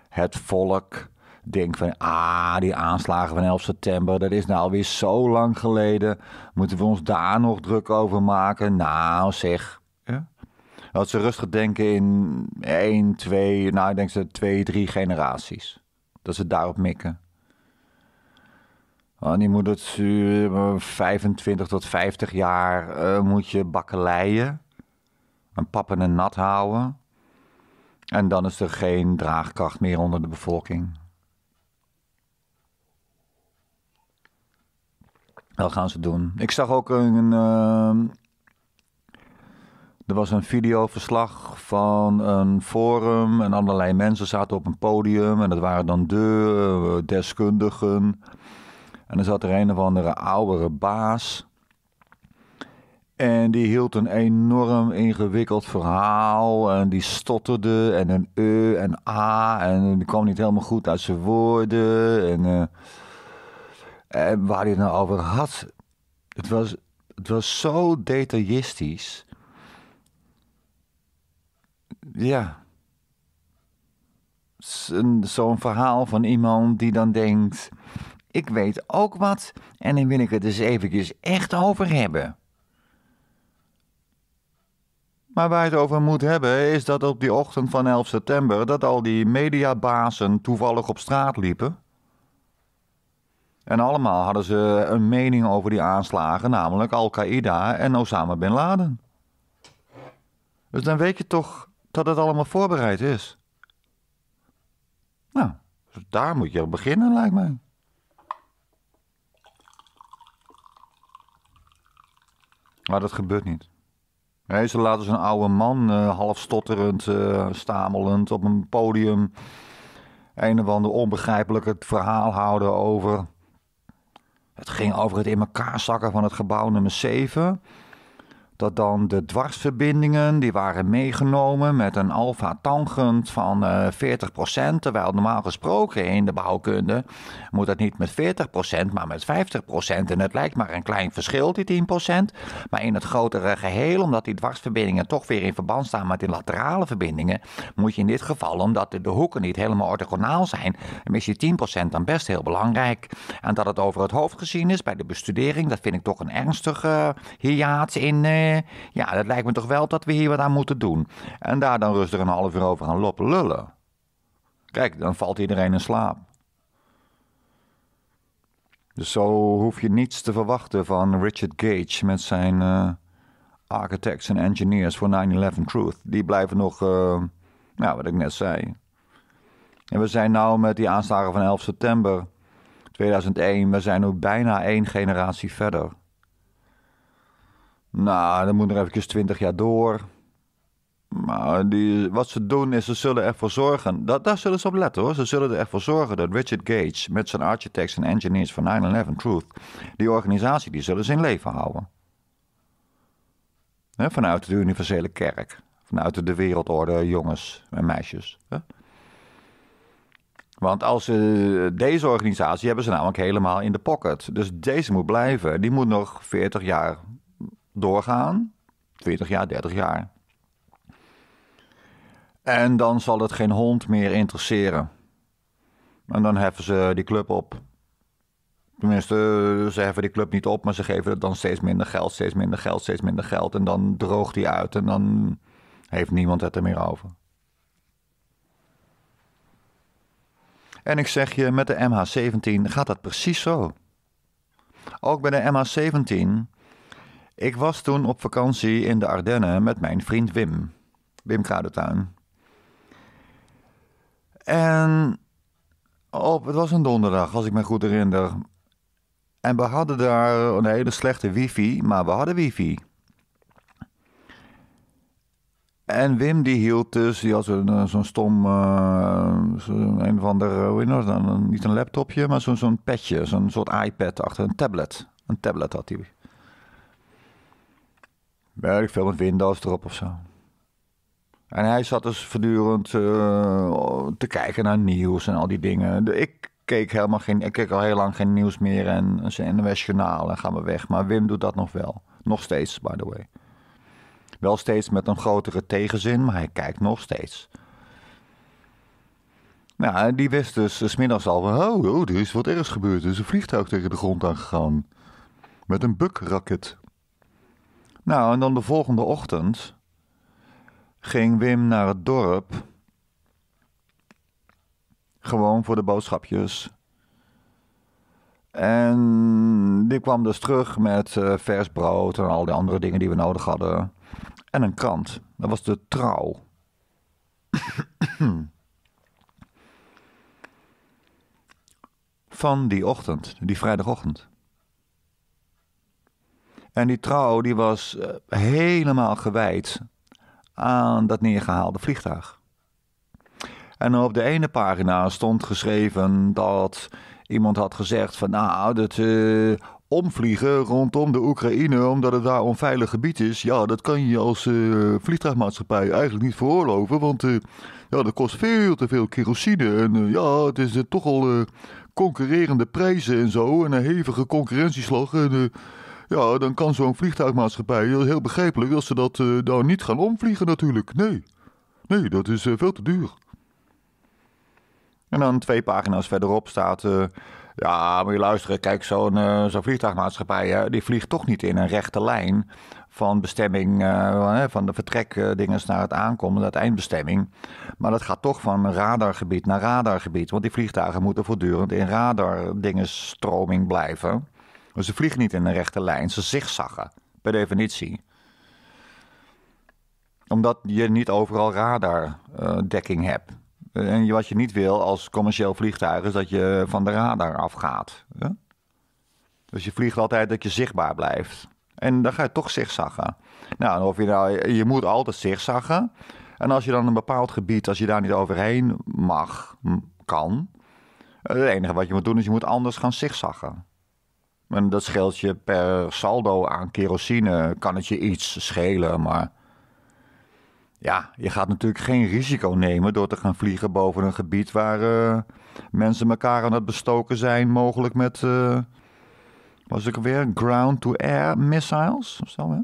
het volk denk van, ah, die aanslagen van 11 september, dat is nou alweer zo lang geleden. Moeten we ons daar nog druk over maken? Nou, zeg. Ja. Als ze rustig denken in 1, 2, nou, ik denk ze 2, 3 generaties. Dat ze daarop mikken. Oh, die moet het 25 eh, tot 50 jaar uh, moet je bakkeleien. En pappen en nat houden. En dan is er geen draagkracht meer onder de bevolking. Dat nou, gaan ze doen. Ik zag ook een. Ehm, er was een videoverslag van een forum en allerlei mensen zaten op een podium. En dat waren dan de eh, deskundigen. En er zat er een of andere oudere baas. En die hield een enorm ingewikkeld verhaal. En die stotterde. En een E en A. En die kwam niet helemaal goed uit zijn woorden. En. Eh, en eh, waar hij het nou over had, het was, het was zo detailistisch. Ja. Zo'n verhaal van iemand die dan denkt: ik weet ook wat en dan wil ik het eens eventjes echt over hebben. Maar waar je het over moet hebben is dat op die ochtend van 11 september dat al die mediabazen toevallig op straat liepen en allemaal hadden ze een mening over die aanslagen, namelijk Al-Qaeda en Osama bin Laden. Dus dan weet je toch dat het allemaal voorbereid is. Nou, dus daar moet je beginnen, lijkt mij. Maar dat gebeurt niet. ze laten zo'n oude man uh, half stotterend, eh, stamelend op een podium een of ander onbegrijpelijk het verhaal houden over het ging over het in elkaar zakken van het gebouw nummer 7 dat dan de dwarsverbindingen, die waren meegenomen met een alfa-tangent van 40%, eh, terwijl normaal gesproken in de bouwkunde moet dat niet met 40%, maar met 50%. En het lijkt maar een klein verschil, die 10%, maar in het grotere geheel, omdat die dwarsverbindingen toch weer in verband staan met die laterale verbindingen, moet je in dit geval, omdat de hoeken niet helemaal orthogonaal zijn, is die 10% dan best heel belangrijk. En dat het over het hoofd gezien is bij de bestudering, dat vind ik toch een ernstige eh, hiaat in... Eh, eh, ja, dat lijkt me toch wel dat we hier wat aan moeten doen. En daar dan rustig een half uur over gaan lopen lullen. Kijk, dan valt iedereen in slaap. Dus zo hoef je niets te verwachten van Richard Gage met zijn eh, architects en engineers voor 9-11 Truth. Die blijven nog, uh, nou, wat ik net zei. En we zijn nu met die aanslagen van 11 september 2001, we zijn nu bijna één generatie verder. Nou, dan moet nog eventjes 20 jaar door. Maar die, wat ze doen is, ze zullen ervoor zorgen. Dat, daar zullen ze op letten hoor. Ze zullen ervoor zorgen dat Richard Gates met zijn architects en engineers van 9-11 Truth. die organisatie, die zullen ze in leven houden. vanuit de universele kerk. Vanuit de wereldorde jongens en meisjes. Want als eh, deze organisatie hebben ze namelijk helemaal in de pocket. Dus deze moet blijven. Die moet nog 40 jaar doorgaan. 20 jaar, 30 jaar. En dan zal het geen hond meer interesseren. En dan heffen ze die club op. Tenminste, ze heffen die club niet op, maar ze geven het dan steeds minder geld, steeds minder geld, steeds minder geld. En dan droogt die uit en dan heeft niemand het er meer over. En ik zeg je, met de MH17 gaat dat precies zo. Ook bij de MH17 ik was toen op vakantie in de Ardennen met mijn vriend Wim. Wim Kruidentuin. En op, het was een donderdag, als ik me goed herinner. En we hadden daar een hele slechte wifi, maar we hadden wifi. En Wim die hield dus, die had zo'n eh, stom, eh, zo een van de eh, hoe niet een laptopje, maar zo'n zo'n petje, zo'n soort iPad achter, een tablet. Een tablet had hij. Ja, ik veel met Windows erop of zo. En hij zat dus voortdurend eh, te kijken naar nieuws en al die dingen. Ik keek helemaal geen. Ik keek al heel lang geen nieuws meer en zijn NOS-journaal en gaan we weg. Maar Wim doet dat nog wel. Nog steeds, by the way. Wel steeds met een grotere tegenzin, maar hij kijkt nog steeds. Nou, die wist dus eh, smiddags al van, oh, oh, er is wat ergens gebeurd. Er is een vliegtuig tegen de grond aangegaan. Met een bukraket. Nou, en dan de volgende ochtend ging Wim naar het dorp. Gewoon voor de boodschapjes. En die kwam dus terug met uh, vers brood en al die andere dingen die we nodig hadden. En een krant. Dat was de trouw. Van die ochtend, die vrijdagochtend. En die trouw die was eh, helemaal gewijd aan dat neergehaalde vliegtuig. En op de ene pagina stond geschreven dat iemand had gezegd van nou, dat eh, omvliegen rondom de Oekraïne omdat het daar onveilig gebied is. Ja, dat kan je als eh, vliegtuigmaatschappij eigenlijk niet veroorloven, want ja, dat kost veel te veel kerosine. En ja, het is toch al concurrerende prijzen en zo en een hevige concurrentieslag. En, ja, dan kan zo'n vliegtuigmaatschappij, heel begrijpelijk, wil ze dat uh, niet gaan omvliegen natuurlijk. Nee, nee dat is eh, veel te duur. En dan twee pagina's verderop staat... Eh, ja, maar je luisteren, kijk, zo'n zo'n vliegtuigmaatschappij... die vliegt toch niet in een rechte lijn van bestemming... van de vertrekdinges naar het aankomen, uiteindbestemming. eindbestemming. Maar dat gaat toch van radargebied naar radargebied. Want die vliegtuigen moeten voortdurend in radardingenstroming blijven ze vliegen niet in een rechte lijn, ze zigzaggen, per definitie. Omdat je niet overal radardekking eh, hebt. Eh, en wat je niet wil als commercieel vliegtuig is dat je van de radar afgaat. Hè? Dus je vliegt altijd dat je zichtbaar blijft. En dan ga je toch zigzaggen. Nou, of je, nou, je moet altijd zigzaggen. En als je dan een bepaald gebied, als je daar niet overheen mag, kan. Eh, het enige wat je moet doen is je moet anders gaan zigzaggen. En dat scheelt je per saldo aan kerosine, kan het je iets schelen. Maar ja, je gaat natuurlijk geen risico nemen door te gaan vliegen boven een gebied waar eh, mensen elkaar aan het bestoken zijn. Mogelijk met, uh, was ik weer, ground-to-air missiles of zo. Hè?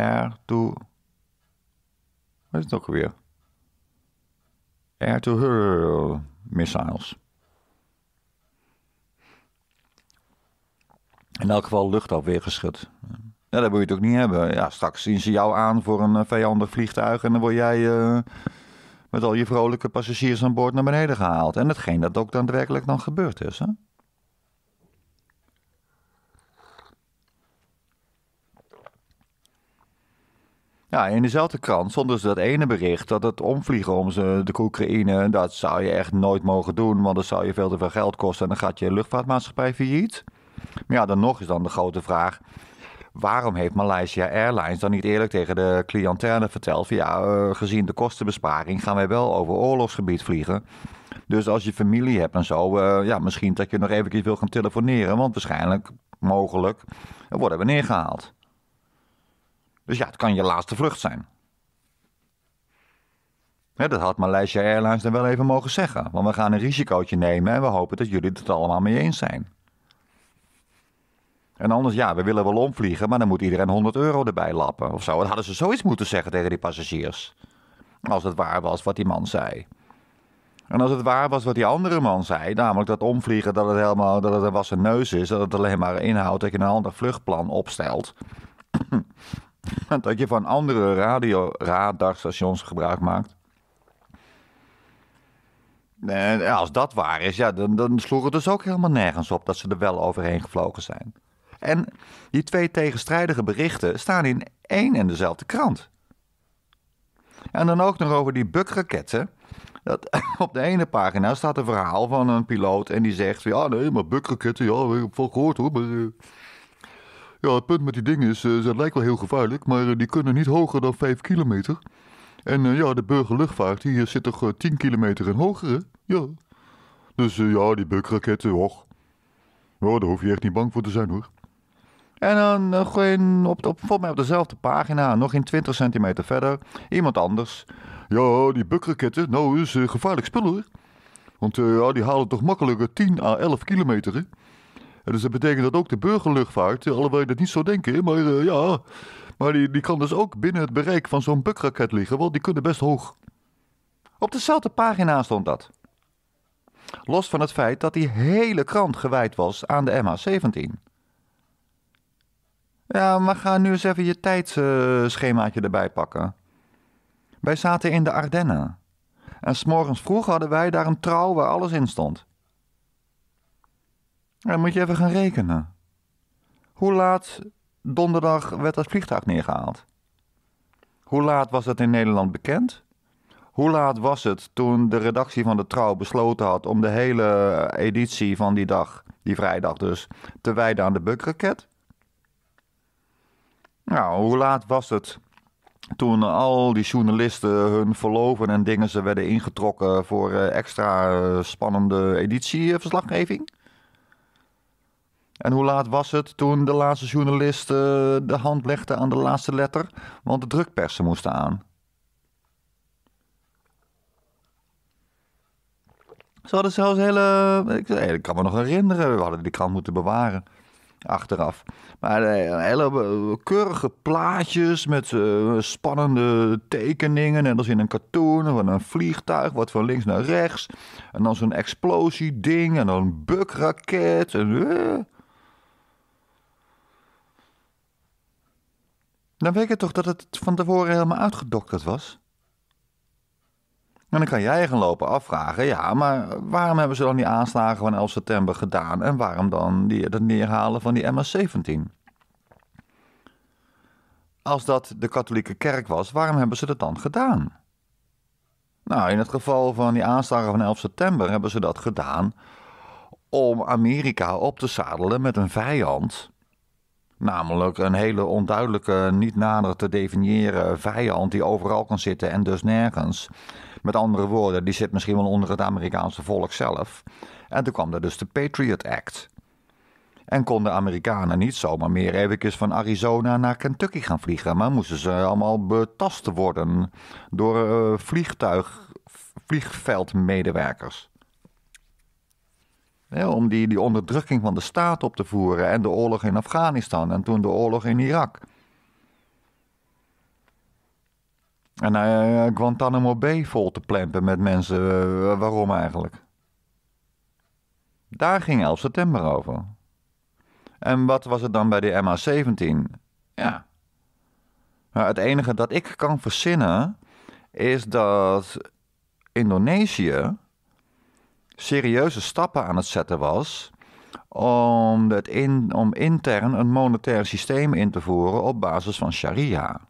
Air to. Wat is het ook weer? Air to hurl missiles. in elk geval lucht weer geschud. Ja, dat wil je toch niet hebben. Ja, straks zien ze jou aan voor een eh, vijandig vliegtuig en dan word jij eh, met al je vrolijke passagiers aan boord naar beneden gehaald. En hetgeen dat ook daadwerkelijk dan gebeurd is. Hè? Ja, in dezelfde krant stond dus dat ene bericht dat het omvliegen om de Oekraïne, dat zou je echt nooit mogen doen, want dat zou je veel te veel geld kosten en dan gaat je luchtvaartmaatschappij failliet. Maar ja, dan nog is dan de grote vraag waarom heeft Malaysia Airlines dan niet eerlijk tegen de cliëntelen verteld? Van ja, eh, gezien de kostenbesparing gaan wij wel over oorlogsgebied vliegen. Dus als je familie hebt en zo, eh, ja, misschien dat je nog even wil gaan telefoneren. Want waarschijnlijk, mogelijk, eh, worden we neergehaald. Dus ja, het kan je laatste vlucht zijn. dat had Malaysia Airlines dan wel even mogen zeggen. Want we gaan een risicootje nemen en we hopen dat jullie het allemaal mee eens zijn. En anders, ja, we willen wel omvliegen, maar dan moet iedereen 100 euro erbij lappen of zo. Dan hadden ze zoiets moeten zeggen tegen die passagiers. Als het waar was wat die man zei. En als het waar was wat die andere man zei, namelijk dat omvliegen, dat het helemaal dat het een wassen neus is, dat het alleen maar inhoudt dat je een ander vluchtplan opstelt. dat je van andere radio radarstations gebruik maakt. En als dat waar is, ja, dan, dan sloeg het dus ook helemaal nergens op dat ze er wel overheen gevlogen zijn. En die twee tegenstrijdige berichten staan in één en dezelfde krant. En dan ook nog over die bukraketten. Dat, op de ene pagina staat een verhaal van een piloot en die zegt: Ja, nee, maar bukraketten, ja, ik heb van gehoord hoor. Eh, ja, het punt met die dingen is: eh, ze lijken wel heel gevaarlijk, maar eh, die kunnen niet hoger dan 5 kilometer. En ja, de burgerluchtvaart, hier zit toch tien 10 kilometer en hoger, Ja. Dus ja, die bukraketten, och. Ja, daar hoef je echt niet bang voor te zijn, hoor. En dan op, op, op dezelfde pagina, nog geen 20 centimeter verder, iemand anders. Ja, die bukraketten, nou is uh, gevaarlijk spul hoor. Want eh, ja, die halen toch makkelijker eh, 10 à 11 kilometer. dus dat betekent dat ook de burgerluchtvaart, allebei dat niet zo denken, maar ja, maar die, die kan dus ook binnen het bereik van zo'n bukraket liggen, want die kunnen best hoog. Op dezelfde pagina stond dat. Los van het feit dat die hele krant gewijd was aan de MH17. Ja, maar ga nu eens even je tijdschemaatje erbij pakken. Wij zaten in de Ardennen. En s'morgens vroeg hadden wij daar een trouw waar alles in stond. Dan moet je even gaan rekenen. Hoe laat donderdag werd dat vliegtuig neergehaald? Hoe laat was dat in Nederland bekend? Hoe laat was het toen de redactie van de Trouw besloten had om de hele editie van die dag, die vrijdag dus, te wijden aan de bukraket? Nou, hoe laat was het? Toen al die journalisten hun verloven en dingen ze werden ingetrokken voor eh, extra eh, spannende editieverslaggeving. En hoe laat was het toen de laatste journalist eh, de hand legde aan de laatste letter? Want de drukpersen moesten aan. Ze hadden zelfs hele. ik kan me nog herinneren, we hadden die krant moeten bewaren achteraf. Maar eh, hele eh, keurige plaatjes met eh, spannende tekeningen. En dat is in een cartoon van een vliegtuig wat van links naar rechts. En dan zo'n explosieding en dan een bukraket. En, Dan weet je toch dat het van tevoren helemaal uitgedokterd was? en dan kan jij gaan lopen afvragen, ja, maar waarom hebben ze dan die aanslagen van 11 september gedaan en waarom dan die, neerhalen van die MS-17? Als dat de katholieke kerk was, waarom hebben ze dat dan gedaan? Nou, in het geval van die aanslagen van 11 september hebben ze dat gedaan om Amerika op te zadelen met een vijand. Namelijk een hele onduidelijke, niet nader te definiëren vijand die overal kan zitten en dus nergens. Met andere woorden, die zit misschien wel onder het Amerikaanse volk zelf. En toen kwam er dus de Patriot Act. En konden Amerikanen niet zomaar meer eventjes van Arizona naar Kentucky gaan vliegen. Maar moesten ze allemaal betast worden door vliegtuigvliegveldmedewerkers, eh, vliegtuig, vliegveldmedewerkers. om die, die onderdrukking van de staat op te voeren. En de oorlog in Afghanistan en toen de oorlog in Irak. En uh, Guantanamo Bay vol te plempen met mensen. Eh, waarom eigenlijk? Daar ging 11 september over. En wat was het dan bij de MA 17 Ja. Nou, het enige dat ik kan verzinnen is dat Indonesië serieuze stappen aan het zetten was om, het in, om intern een monetair systeem in te voeren op basis van sharia.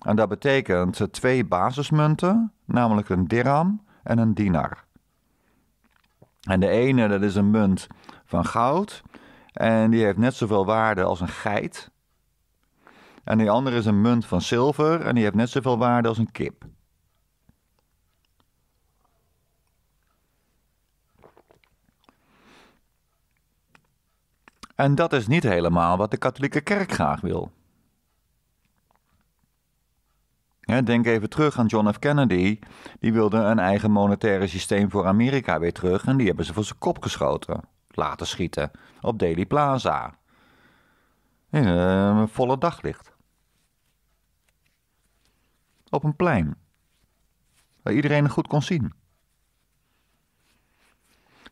En dat betekent twee basismunten, namelijk een dirham en een dinar. En de ene, dat is een munt van goud. En die heeft net zoveel waarde als een geit. En die andere is een munt van zilver. En die heeft net zoveel waarde als een kip. En dat is niet helemaal wat de katholieke kerk graag wil. Denk even terug aan John F. Kennedy. Die wilde een eigen monetaire systeem voor Amerika weer terug en die hebben ze voor zijn kop geschoten. Laten schieten. Op Daily Plaza. In eh, een volle daglicht. Op een plein. Waar iedereen het goed kon zien.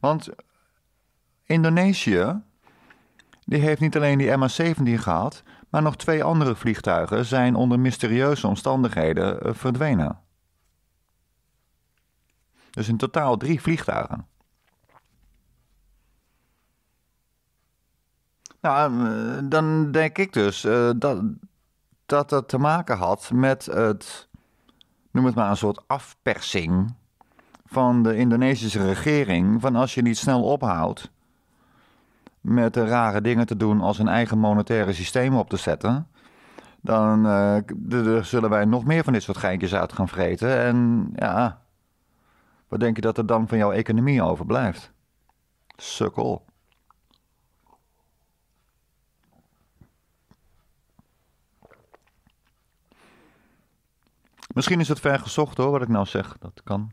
Want Indonesië, die heeft niet alleen die MH17 gehad, maar nog twee andere vliegtuigen zijn onder mysterieuze omstandigheden eh, verdwenen. Dus in totaal drie vliegtuigen. Nou, ehm, eh, dan denk ik dus eh, dat, dat dat te maken had met het, noem het maar een soort afpersing van de Indonesische regering. Van als je niet snel ophoudt, met rare dingen te doen als een eigen monetaire systeem op te zetten, dan eh, zullen wij nog meer van dit soort geintjes uit gaan vreten. En ja, wat denk je dat er dan van jouw economie overblijft? Sukkel. Misschien is het ver gezocht hoor, wat ik nou zeg. Dat kan.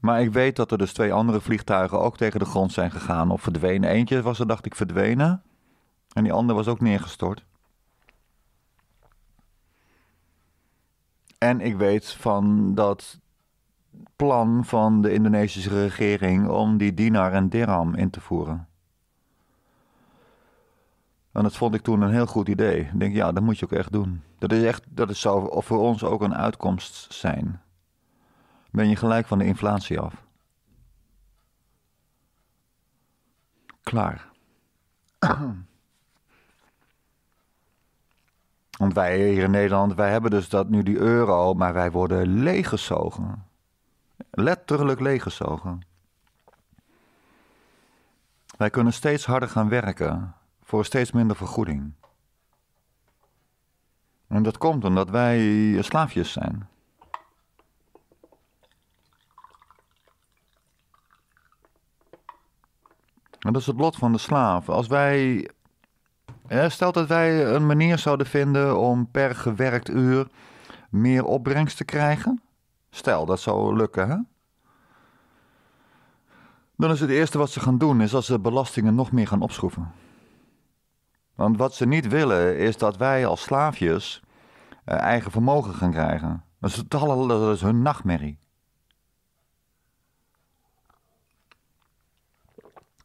Maar ik weet dat er dus twee andere vliegtuigen ook tegen de grond zijn gegaan of verdwenen. Eentje was er, dacht ik, verdwenen. En die andere was ook neergestort. En ik weet van dat plan van de Indonesische regering om die dinar en dirham in te voeren. En dat vond ik toen een heel goed idee. Ik denk, ja, dat moet je ook echt doen. Dat is echt, dat is, zou voor ons ook een uitkomst zijn ben je gelijk van de inflatie af. Klaar. Want wij hier in Nederland, wij hebben dus dat nu die euro, maar wij worden leeggezogen. Letterlijk leeggezogen. Wij kunnen steeds harder gaan werken voor steeds minder vergoeding. En dat komt omdat wij slaafjes zijn. dat is het lot van de slaaf. Als wij. Stel dat wij een manier zouden vinden om per gewerkt uur meer opbrengst te krijgen. Stel, dat zou lukken, hè? Dan is het eerste wat ze gaan doen, is dat ze belastingen nog meer gaan opschroeven. Want wat ze niet willen, is dat wij als slaafjes eh, eigen vermogen gaan krijgen. Dat is, dat is hun nachtmerrie.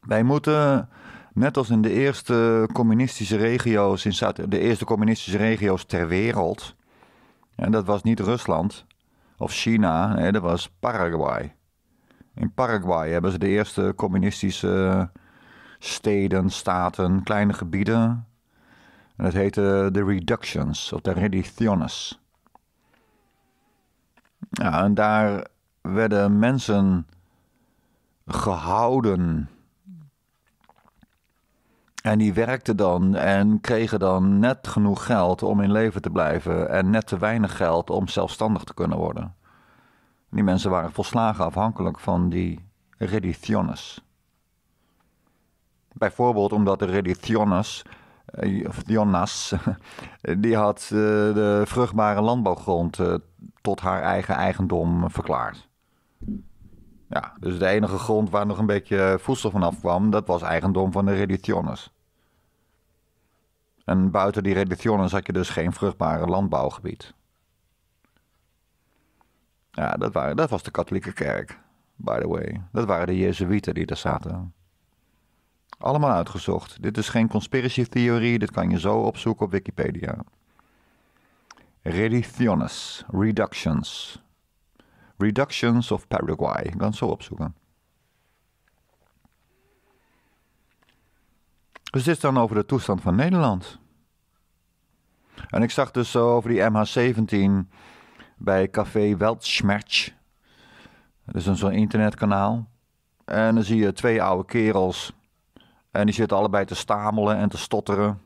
Wij moeten, net als in de eerste communistische regio's, in de eerste communistische regio's ter wereld, en dat was niet Rusland of China, nee, dat was Paraguay. In Paraguay hebben ze de eerste communistische steden, staten, kleine gebieden. En dat heette de Reductions of de Rediciones. Ja, en daar werden mensen gehouden en die werkten dan en kregen dan net genoeg geld om in leven te blijven. En net te weinig geld om zelfstandig te kunnen worden. Die mensen waren volslagen afhankelijk van die rediciones. Bijvoorbeeld omdat de rediciones, eh, of Dionnas, die had eh, de vruchtbare landbouwgrond eh, tot haar eigen eigendom verklaard. Ja, dus de enige grond waar nog een beetje eh, voedsel vanaf kwam, dat was eigendom van de religiones. En buiten die religiones had je dus geen vruchtbare landbouwgebied. Ja, dat, waren, dat was de katholieke kerk, by the way. Dat waren de Jezuïeten die daar zaten. Allemaal uitgezocht. Dit is geen conspiracy theorie, dit kan je zo opzoeken op Wikipedia. Religiones, reductions, Reductions of Paraguay. Ik kan het zo opzoeken. Dus dit is dan over de toestand van Nederland. En ik zag dus over die MH17 bij Café Weltschmerz. Dat is zo'n internetkanaal. En dan zie je twee oude kerels. En die zitten allebei te stamelen en te stotteren.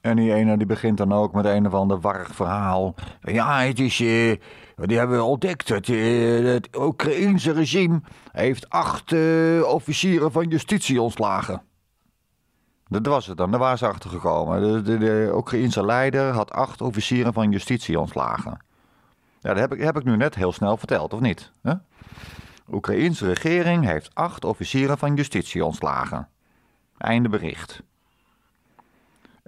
En die ene die begint dan ook met een of ander warrig verhaal. Ja, het is. Uh, die hebben we ontdekt. Het, uh, eh, het Oekraïense regime heeft acht eh, officieren van justitie ontslagen. Dat was het dan, daar waren ze achter gekomen. De, de, Oekraïense leider had acht officieren van justitie ontslagen. Ja, dat heb ik, heb ik nu net heel snel verteld, of niet? Huh? Oekraïense regering heeft acht officieren van justitie ontslagen. Einde bericht.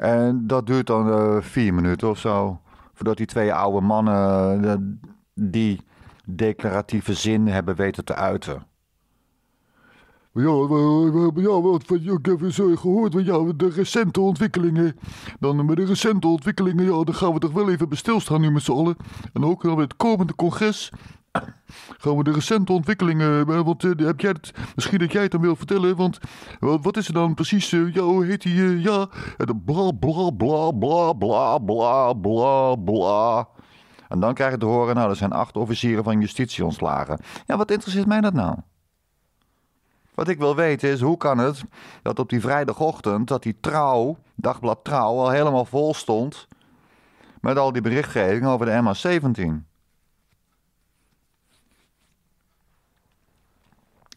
En dat duurt dan eh, vier minuten of zo. Voordat die twee oude mannen eh, die declaratieve zin hebben weten te uiten. Ja, ja, wat, ik heb gehoord van ja, de recente ontwikkelingen. Dan met de recente ontwikkelingen, ja, dan gaan we toch wel even bij stilstaan nu met z'n allen. En ook dan met het komende congres Gaan we de recente ontwikkelingen, eh, want eh, heb jij het, misschien dat jij het dan wil vertellen, want wat is er dan precies, uh, ja, hoe heet die, ja, en bla bla bla bla bla bla bla bla. En dan krijg je te horen, nou, er zijn acht officieren van justitie ontslagen. Ja, wat interesseert mij dat nou? Wat ik wil weten is, hoe kan het dat op die vrijdagochtend, dat die trouw, dagblad trouw, al helemaal vol stond met al die berichtgeving over de MH17?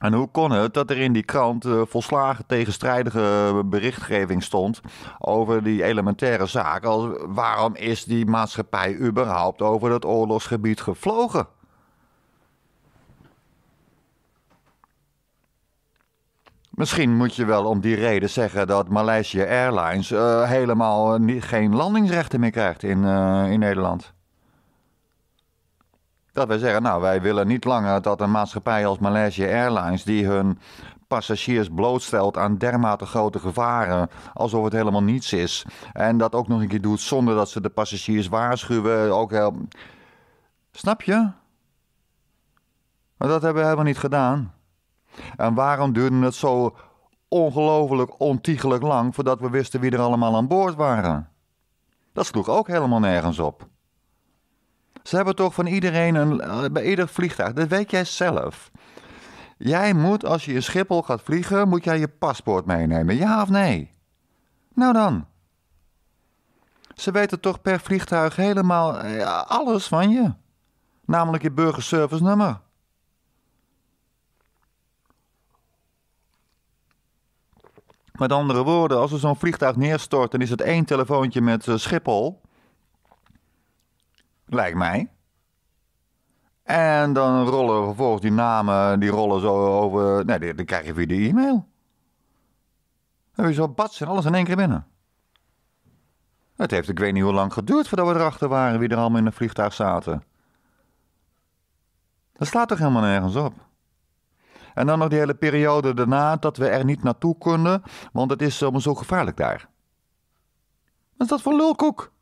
En hoe kon het dat er in die krant eh, volslagen tegenstrijdige eh, berichtgeving stond over die elementaire zaak? Als, waarom is die maatschappij überhaupt over dat oorlogsgebied gevlogen? Misschien moet je wel om die reden zeggen dat Malaysia Airlines eh, helemaal geen landingsrechten meer krijgt in, in Nederland. Dat wij zeggen, nou wij willen niet langer dat een maatschappij als Malaysia Airlines, die hun passagiers blootstelt aan dermate grote gevaren, alsof het helemaal niets is. En dat ook nog een keer doet zonder dat ze de passagiers waarschuwen. Ook heel... Snap je? Maar dat hebben we helemaal niet gedaan. En waarom duurde het zo ongelooflijk ontiegelijk lang voordat we wisten wie er allemaal aan boord waren? Dat sloeg ook helemaal nergens op. Ze hebben toch van iedereen een, eh, bij ieder vliegtuig. Dat weet jij zelf. Jij moet, als je in Schiphol gaat vliegen, moet jij je paspoort meenemen. Ja of nee? Nou dan. Ze weten toch per vliegtuig helemaal eh, alles van je. Namelijk je burgerservice nummer. Met andere woorden, als er zo'n vliegtuig neerstort, dan is het één telefoontje met eh, Schiphol. Lijkt mij. En dan rollen vervolgens die namen, die rollen zo over. Nee, dan krijg je via de e-mail. Dan hebben je zo bats en alles in één keer binnen. Het heeft ik weet niet hoe lang geduurd voordat we erachter waren wie er allemaal in een vliegtuig zaten. Dat slaat toch helemaal nergens op. En dan nog die hele periode daarna dat we er niet naartoe konden, want het is allemaal zo gevaarlijk daar. Wat is dat voor lulkoek?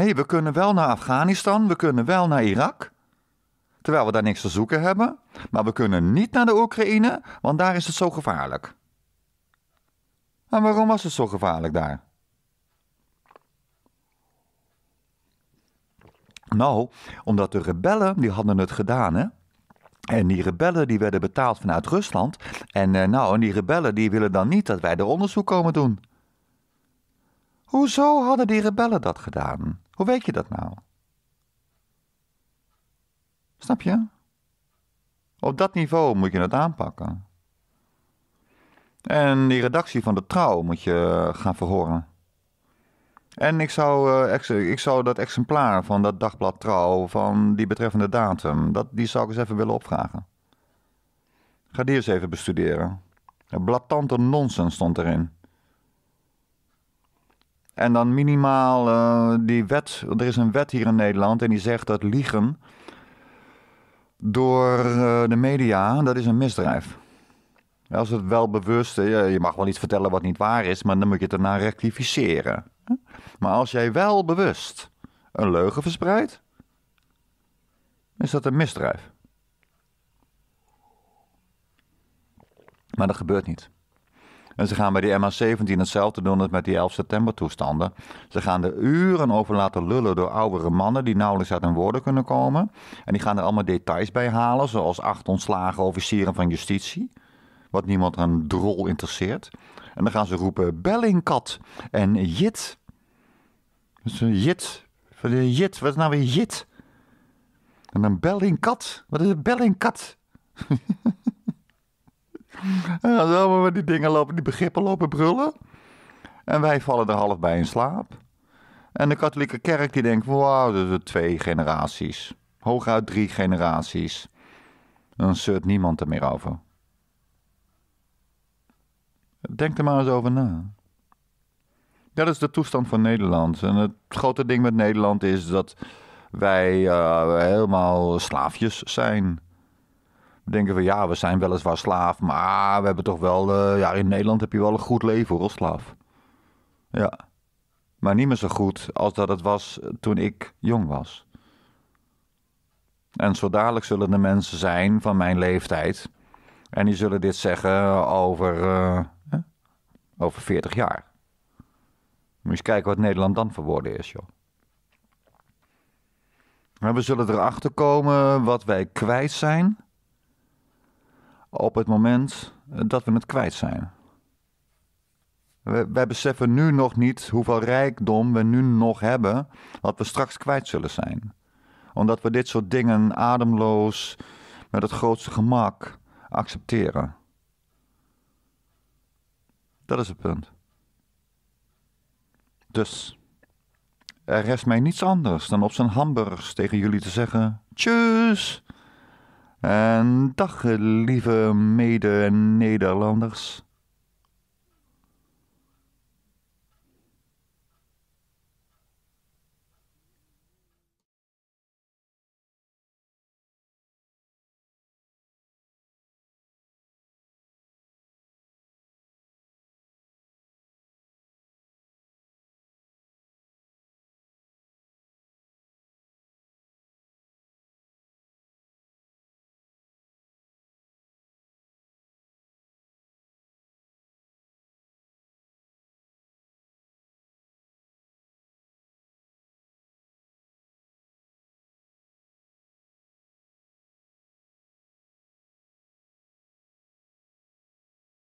Nee, we kunnen wel naar Afghanistan, we kunnen wel naar Irak, terwijl we daar niks te zoeken hebben, maar we kunnen niet naar de Oekraïne, want daar is het zo gevaarlijk. En waarom was het zo gevaarlijk daar? Nou, omdat de rebellen, die hadden het gedaan, hè. En die rebellen die werden betaald vanuit Rusland. En eh, nou, en die rebellen die willen dan niet dat wij er onderzoek komen doen. Hoezo hadden die rebellen dat gedaan? Hoe weet je dat nou? Snap je? Op dat niveau moet je het aanpakken. En die redactie van de trouw moet je eh, gaan verhoren. En ik zou, eh, ik zou dat exemplaar van dat dagblad trouw van die betreffende datum, dat, die zou ik eens even willen opvragen. Ga die eens even bestuderen. Blatante nonsens stond erin. En dan minimaal eh, die wet. Er is een wet hier in Nederland en die zegt dat liegen door eh, de media, dat is een misdrijf. Als het wel bewust is, eh, je mag wel iets vertellen wat niet waar is, maar dan moet je het daarna rectificeren. Maar als jij wel bewust een leugen verspreidt, is dat een misdrijf. Maar dat gebeurt niet. En ze gaan bij die MH17 hetzelfde doen als met die 11 september toestanden. Ze gaan er uren over laten lullen door oudere mannen die nauwelijks uit hun woorden kunnen komen. En die gaan er allemaal details bij halen, zoals acht ontslagen officieren van justitie. Wat niemand een drol interesseert. En dan gaan ze roepen Bellingcat en Jit. Dus Jit. Jit, wat is nou weer Jit? En dan Bellingcat. Wat is een Bellingcat? En dan we die dingen lopen, die begrippen lopen brullen. En wij vallen er half bij in slaap. En de katholieke kerk die denkt, wauw, dat zijn twee generaties. Hooguit drie generaties. dan zeurt niemand er meer over. Denk er maar eens over na. Dat is de toestand van Nederland. En het grote ding met Nederland is dat wij eh, helemaal slaafjes zijn denken we, ja, we zijn weliswaar slaaf, maar we hebben toch wel, eh, ja, in Nederland heb je wel een goed leven hoor, als slaaf. Ja. Maar niet meer zo goed als dat het was eh, toen ik jong was. En zo dadelijk zullen de mensen zijn van mijn leeftijd. En die zullen dit zeggen over, eh, over 40 jaar. Moet je eens kijken wat Nederland dan voor woorden is, joh. Maar we zullen erachter komen wat wij kwijt zijn op het moment eh, dat we het kwijt zijn. Wij, beseffen nu nog niet hoeveel rijkdom we nu nog hebben, wat we straks kwijt zullen zijn. Omdat we dit soort dingen ademloos, met het grootste gemak accepteren. Dat is het punt. Dus er rest mij niets anders dan op zijn hamburgers tegen jullie te zeggen: Tjus! En dag lieve mede-Nederlanders.